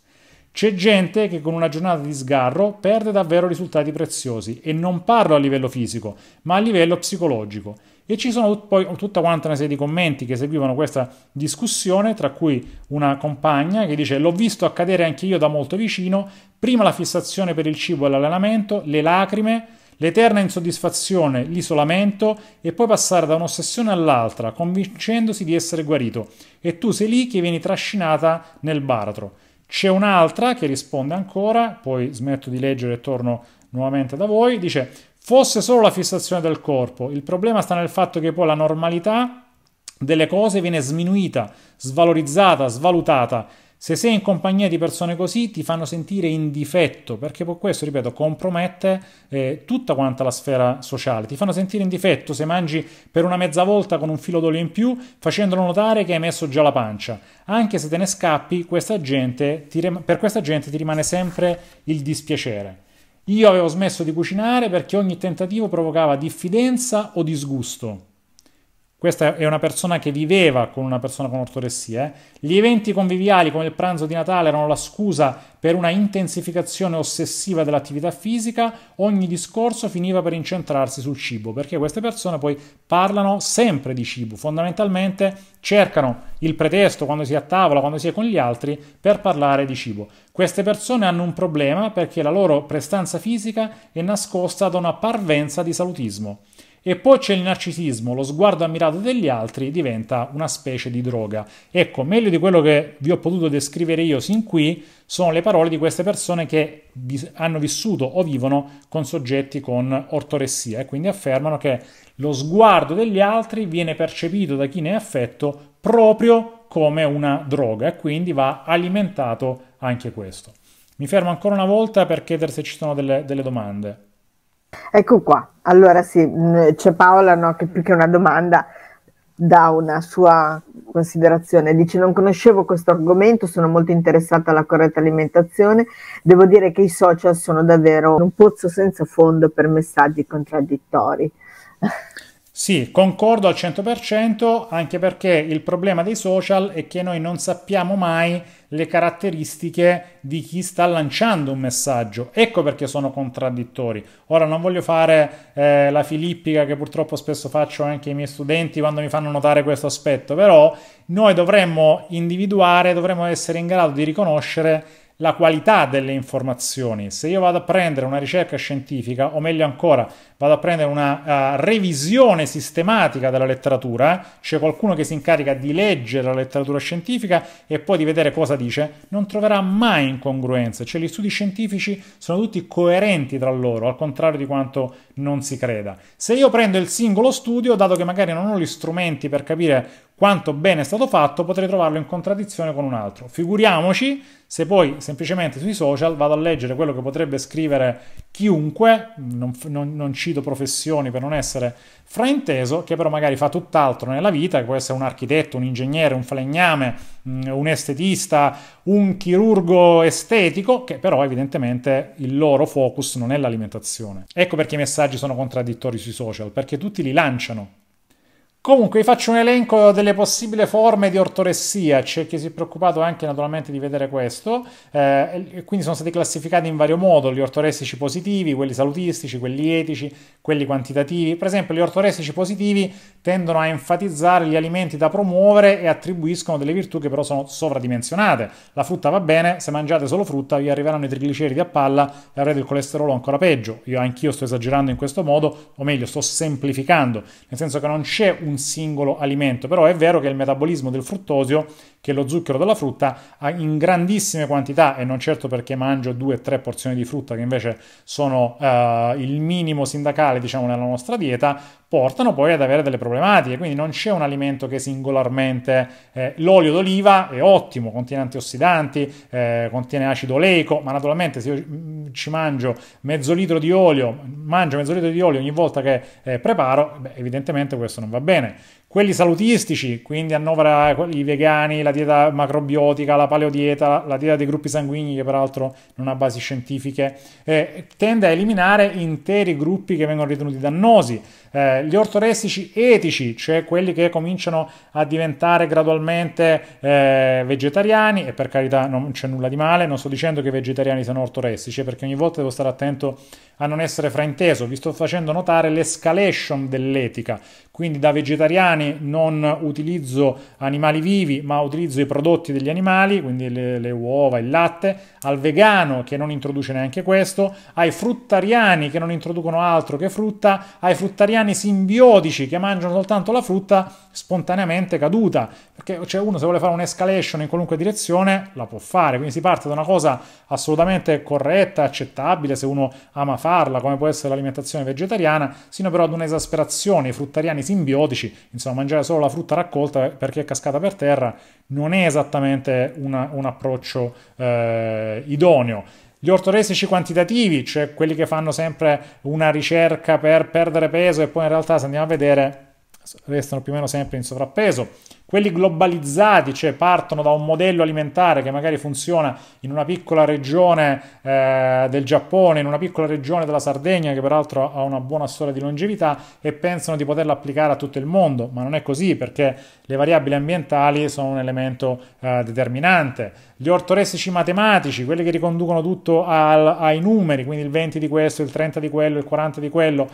C'è gente che con una giornata di sgarro perde davvero risultati preziosi e non parlo a livello fisico, ma a livello psicologico. E ci sono poi tutta quanta una serie di commenti che seguivano questa discussione, tra cui una compagna che dice l'ho visto accadere anche io da molto vicino, prima la fissazione per il cibo e l'allenamento, le lacrime, l'eterna insoddisfazione, l'isolamento e poi passare da un'ossessione all'altra, convincendosi di essere guarito. E tu sei lì che vieni trascinata nel baratro. C'è un'altra che risponde ancora, poi smetto di leggere e torno nuovamente da voi, dice fosse solo la fissazione del corpo. Il problema sta nel fatto che poi la normalità delle cose viene sminuita, svalorizzata, svalutata. Se sei in compagnia di persone così ti fanno sentire in difetto, perché poi questo, ripeto, compromette eh, tutta quanta la sfera sociale. Ti fanno sentire in difetto se mangi per una mezza volta con un filo d'olio in più, facendolo notare che hai messo già la pancia. Anche se te ne scappi, questa gente, per questa gente ti rimane sempre il dispiacere. Io avevo smesso di cucinare perché ogni tentativo provocava diffidenza o disgusto questa è una persona che viveva con una persona con ortoressia, eh? gli eventi conviviali come il pranzo di Natale erano la scusa per una intensificazione ossessiva dell'attività fisica, ogni discorso finiva per incentrarsi sul cibo, perché queste persone poi parlano sempre di cibo, fondamentalmente cercano il pretesto quando si è a tavola, quando si è con gli altri, per parlare di cibo. Queste persone hanno un problema perché la loro prestanza fisica è nascosta da una parvenza di salutismo. E poi c'è il narcisismo, lo sguardo ammirato degli altri diventa una specie di droga. Ecco, meglio di quello che vi ho potuto descrivere io sin qui sono le parole di queste persone che hanno vissuto o vivono con soggetti con ortoressia e quindi affermano che lo sguardo degli altri viene percepito da chi ne è affetto proprio come una droga e quindi va alimentato anche questo. Mi fermo ancora una volta per chiedere se ci sono delle, delle domande. Ecco qua, allora sì, mm, c'è Paola no, che più che una domanda dà una sua considerazione, dice non conoscevo questo argomento, sono molto interessata alla corretta alimentazione, devo dire che i social sono davvero un pozzo senza fondo per messaggi contraddittori. Sì, concordo al 100%, anche perché il problema dei social è che noi non sappiamo mai le caratteristiche di chi sta lanciando un messaggio. Ecco perché sono contraddittori. Ora non voglio fare eh, la filippica che purtroppo spesso faccio anche ai miei studenti quando mi fanno notare questo aspetto, però noi dovremmo individuare, dovremmo essere in grado di riconoscere la qualità delle informazioni. Se io vado a prendere una ricerca scientifica, o meglio ancora, vado a prendere una uh, revisione sistematica della letteratura, c'è qualcuno che si incarica di leggere la letteratura scientifica e poi di vedere cosa dice, non troverà mai incongruenze, cioè gli studi scientifici sono tutti coerenti tra loro, al contrario di quanto non si creda. Se io prendo il singolo studio, dato che magari non ho gli strumenti per capire quanto bene è stato fatto, potrei trovarlo in contraddizione con un altro. Figuriamoci se poi semplicemente sui social vado a leggere quello che potrebbe scrivere chiunque, non, non, non ci cito professioni per non essere frainteso, che però magari fa tutt'altro nella vita, che può essere un architetto, un ingegnere, un falegname, mm, un estetista, un chirurgo estetico, che però evidentemente il loro focus non è l'alimentazione. Ecco perché i messaggi sono contraddittori sui social, perché tutti li lanciano Comunque vi faccio un elenco delle possibili forme di ortoressia, c'è chi si è preoccupato anche naturalmente di vedere questo, eh, quindi sono stati classificati in vario modo gli ortoressici positivi, quelli salutistici, quelli etici, quelli quantitativi. Per esempio gli ortoressici positivi tendono a enfatizzare gli alimenti da promuovere e attribuiscono delle virtù che però sono sovradimensionate. La frutta va bene, se mangiate solo frutta vi arriveranno i trigliceridi a palla e avrete il colesterolo ancora peggio. Io anch'io sto esagerando in questo modo, o meglio sto semplificando, nel senso che non c'è un un singolo alimento, però è vero che il metabolismo del fruttosio che lo zucchero della frutta in grandissime quantità e non certo perché mangio due o tre porzioni di frutta che invece sono eh, il minimo sindacale diciamo nella nostra dieta portano poi ad avere delle problematiche quindi non c'è un alimento che singolarmente eh, l'olio d'oliva è ottimo contiene antiossidanti eh, contiene acido oleico ma naturalmente se io mm, ci mangio mezzo litro di olio mangio mezzo litro di olio ogni volta che eh, preparo beh, evidentemente questo non va bene quelli salutistici, quindi annovera i vegani, la dieta macrobiotica, la paleodieta, la dieta dei gruppi sanguigni che peraltro non ha basi scientifiche, eh, tende a eliminare interi gruppi che vengono ritenuti dannosi. Eh, gli ortoressici etici, cioè quelli che cominciano a diventare gradualmente eh, vegetariani, e per carità non c'è nulla di male, non sto dicendo che i vegetariani siano ortoressici, perché ogni volta devo stare attento a non essere frainteso, vi sto facendo notare l'escalation dell'etica, quindi da vegetariani non utilizzo animali vivi, ma utilizzo i prodotti degli animali, quindi le, le uova, il latte, al vegano che non introduce neanche questo, ai fruttariani che non introducono altro che frutta, ai fruttariani simbiotici che mangiano soltanto la frutta spontaneamente caduta, perché cioè, uno se vuole fare un'escalation in qualunque direzione la può fare, quindi si parte da una cosa assolutamente corretta, accettabile se uno ama farla, come può essere l'alimentazione vegetariana, sino però ad un'esasperazione, i fruttariani simbiotici, insomma mangiare solo la frutta raccolta perché è cascata per terra, non è esattamente una, un approccio... Eh, eh, idoneo. Gli ortoresici quantitativi, cioè quelli che fanno sempre una ricerca per perdere peso e poi in realtà se andiamo a vedere restano più o meno sempre in sovrappeso. Quelli globalizzati, cioè partono da un modello alimentare che magari funziona in una piccola regione eh, del Giappone, in una piccola regione della Sardegna, che peraltro ha una buona storia di longevità, e pensano di poterla applicare a tutto il mondo, ma non è così perché le variabili ambientali sono un elemento eh, determinante. Gli ortoressici matematici, quelli che riconducono tutto al, ai numeri, quindi il 20 di questo, il 30 di quello, il 40 di quello,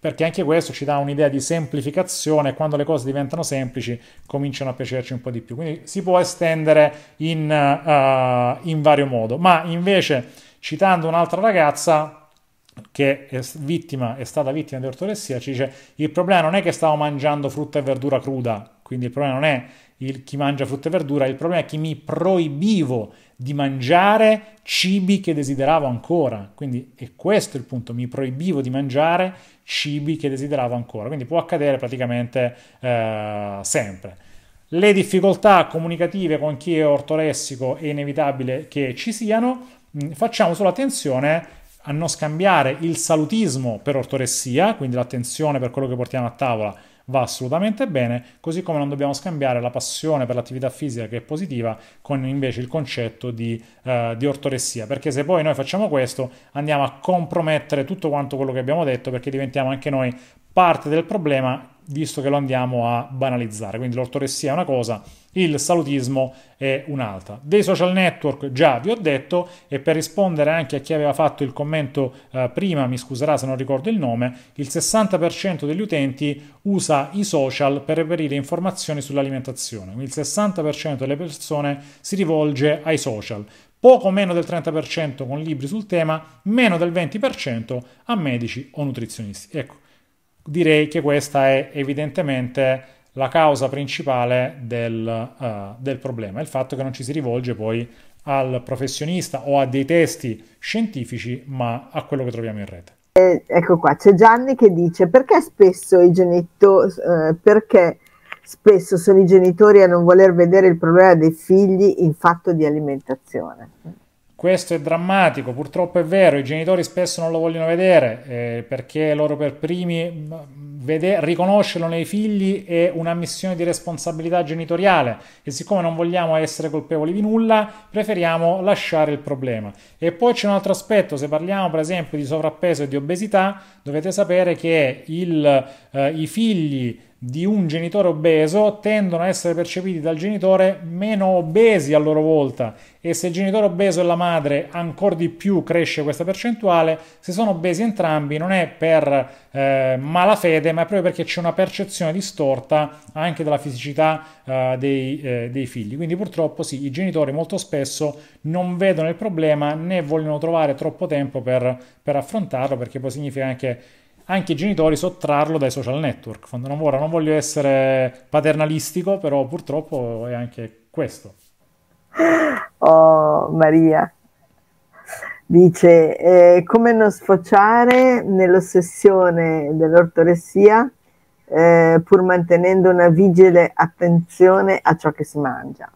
perché anche questo ci dà un'idea di semplificazione, quando le cose diventano semplici cominciano cominciano a piacerci un po' di più. Quindi si può estendere in, uh, in vario modo. Ma invece, citando un'altra ragazza, che è, vittima, è stata vittima di ortolessia, ci dice il problema non è che stavo mangiando frutta e verdura cruda, quindi il problema non è il, chi mangia frutta e verdura, il problema è che mi proibivo di mangiare cibi che desideravo ancora, quindi è questo il punto, mi proibivo di mangiare cibi che desideravo ancora, quindi può accadere praticamente eh, sempre. Le difficoltà comunicative con chi è ortoressico è inevitabile che ci siano, mm, facciamo solo attenzione a non scambiare il salutismo per ortoressia, quindi l'attenzione per quello che portiamo a tavola va assolutamente bene, così come non dobbiamo scambiare la passione per l'attività fisica che è positiva con invece il concetto di, eh, di ortoressia, perché se poi noi facciamo questo andiamo a compromettere tutto quanto quello che abbiamo detto perché diventiamo anche noi parte del problema visto che lo andiamo a banalizzare, quindi l'ortoressia è una cosa il salutismo è un'altra. Dei social network già vi ho detto e per rispondere anche a chi aveva fatto il commento eh, prima, mi scuserà se non ricordo il nome, il 60% degli utenti usa i social per reperire informazioni sull'alimentazione, quindi il 60% delle persone si rivolge ai social poco meno del 30% con libri sul tema, meno del 20% a medici o nutrizionisti. Ecco, direi che questa è evidentemente la causa principale del, uh, del problema, è il fatto che non ci si rivolge poi al professionista o a dei testi scientifici, ma a quello che troviamo in rete. Eh, ecco qua, c'è Gianni che dice perché spesso i genitori, eh, perché spesso sono i genitori a non voler vedere il problema dei figli in fatto di alimentazione. Questo è drammatico, purtroppo è vero, i genitori spesso non lo vogliono vedere eh, perché loro per primi veder, riconoscerlo nei figli è una missione di responsabilità genitoriale e siccome non vogliamo essere colpevoli di nulla, preferiamo lasciare il problema. E poi c'è un altro aspetto, se parliamo per esempio di sovrappeso e di obesità, dovete sapere che il, eh, i figli di un genitore obeso tendono a essere percepiti dal genitore meno obesi a loro volta e se il genitore obeso è la madre ancora di più cresce questa percentuale, se sono obesi entrambi non è per eh, malafede ma è proprio perché c'è una percezione distorta anche della fisicità eh, dei, eh, dei figli, quindi purtroppo sì, i genitori molto spesso non vedono il problema né vogliono trovare troppo tempo per, per affrontarlo perché poi significa anche anche i genitori sottrarlo dai social network. Ora non voglio essere paternalistico, però purtroppo è anche questo. Oh Maria, dice eh, come non sfociare nell'ossessione dell'ortoressia eh, pur mantenendo una vigile attenzione a ciò che si mangia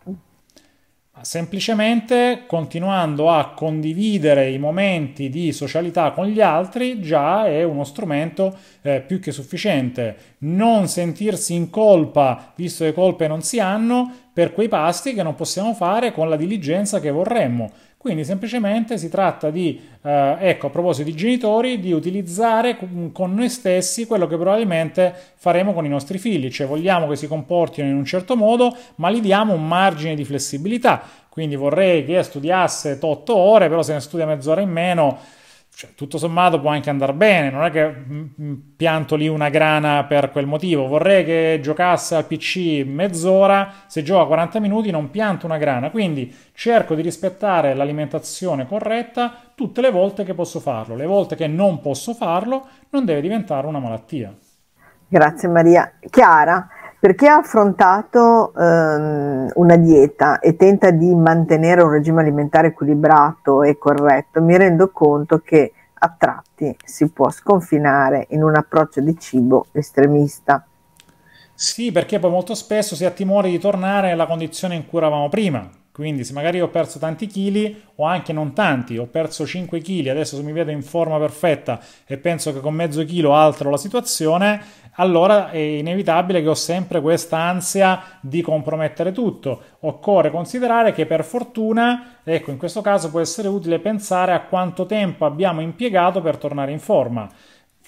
semplicemente continuando a condividere i momenti di socialità con gli altri già è uno strumento eh, più che sufficiente. Non sentirsi in colpa, visto che colpe non si hanno, per quei pasti che non possiamo fare con la diligenza che vorremmo. Quindi semplicemente si tratta di, eh, ecco, a proposito di genitori, di utilizzare mm, con noi stessi quello che probabilmente faremo con i nostri figli, cioè vogliamo che si comportino in un certo modo, ma gli diamo un margine di flessibilità. Quindi vorrei che studiasse 8 ore, però se ne studia mezz'ora in meno cioè, tutto sommato può anche andare bene, non è che mm, mm, pianto lì una grana per quel motivo, vorrei che giocasse al PC mezz'ora, se gioca 40 minuti non pianto una grana, quindi cerco di rispettare l'alimentazione corretta tutte le volte che posso farlo, le volte che non posso farlo non deve diventare una malattia. Grazie Maria. Chiara, per chi ha affrontato ehm, una dieta e tenta di mantenere un regime alimentare equilibrato e corretto, mi rendo conto che a tratti si può sconfinare in un approccio di cibo estremista. Sì, perché poi molto spesso si ha timore di tornare alla condizione in cui eravamo prima quindi se magari ho perso tanti chili o anche non tanti, ho perso 5 kg, adesso mi vedo in forma perfetta e penso che con mezzo chilo altro la situazione, allora è inevitabile che ho sempre questa ansia di compromettere tutto. Occorre considerare che per fortuna, ecco in questo caso può essere utile pensare a quanto tempo abbiamo impiegato per tornare in forma.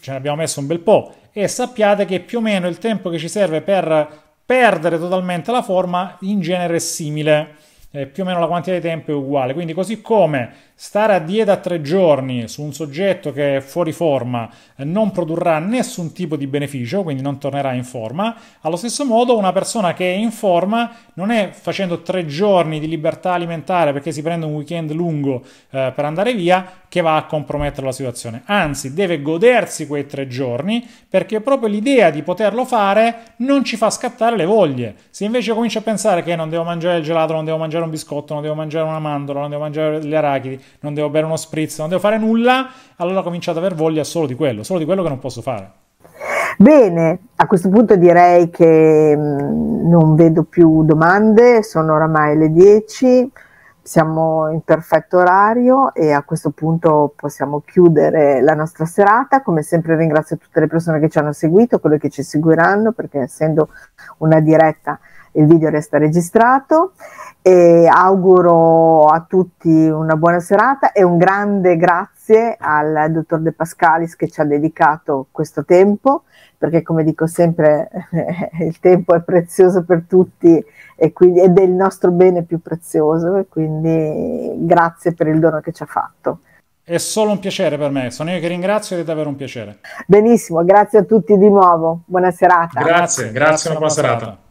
Ce ne abbiamo messo un bel po' e sappiate che più o meno il tempo che ci serve per perdere totalmente la forma in genere è simile eh, più o meno la quantità di tempo è uguale. Quindi, così come stare a dieta tre giorni su un soggetto che è fuori forma eh, non produrrà nessun tipo di beneficio, quindi non tornerà in forma, allo stesso modo una persona che è in forma non è facendo tre giorni di libertà alimentare perché si prende un weekend lungo eh, per andare via che va a compromettere la situazione. Anzi, deve godersi quei tre giorni perché proprio l'idea di poterlo fare non ci fa scattare le voglie. Se invece comincia a pensare che non devo mangiare il gelato, non devo mangiare mangiare un biscotto, non devo mangiare una mandorla, non devo mangiare gli arachidi, non devo bere uno spritz, non devo fare nulla, allora ho cominciato ad aver voglia solo di quello, solo di quello che non posso fare. Bene, a questo punto direi che mm, non vedo più domande, sono oramai le 10, siamo in perfetto orario e a questo punto possiamo chiudere la nostra serata. Come sempre ringrazio tutte le persone che ci hanno seguito, quelle che ci seguiranno, perché essendo una diretta il video resta registrato e auguro a tutti una buona serata e un grande grazie al dottor De Pascalis che ci ha dedicato questo tempo, perché come dico sempre il tempo è prezioso per tutti e quindi, ed è il nostro bene più prezioso e quindi grazie per il dono che ci ha fatto. È solo un piacere per me, sono io che ringrazio ed è davvero un piacere. Benissimo, grazie a tutti di nuovo, buona serata. Grazie, grazie, grazie una buona serata. serata.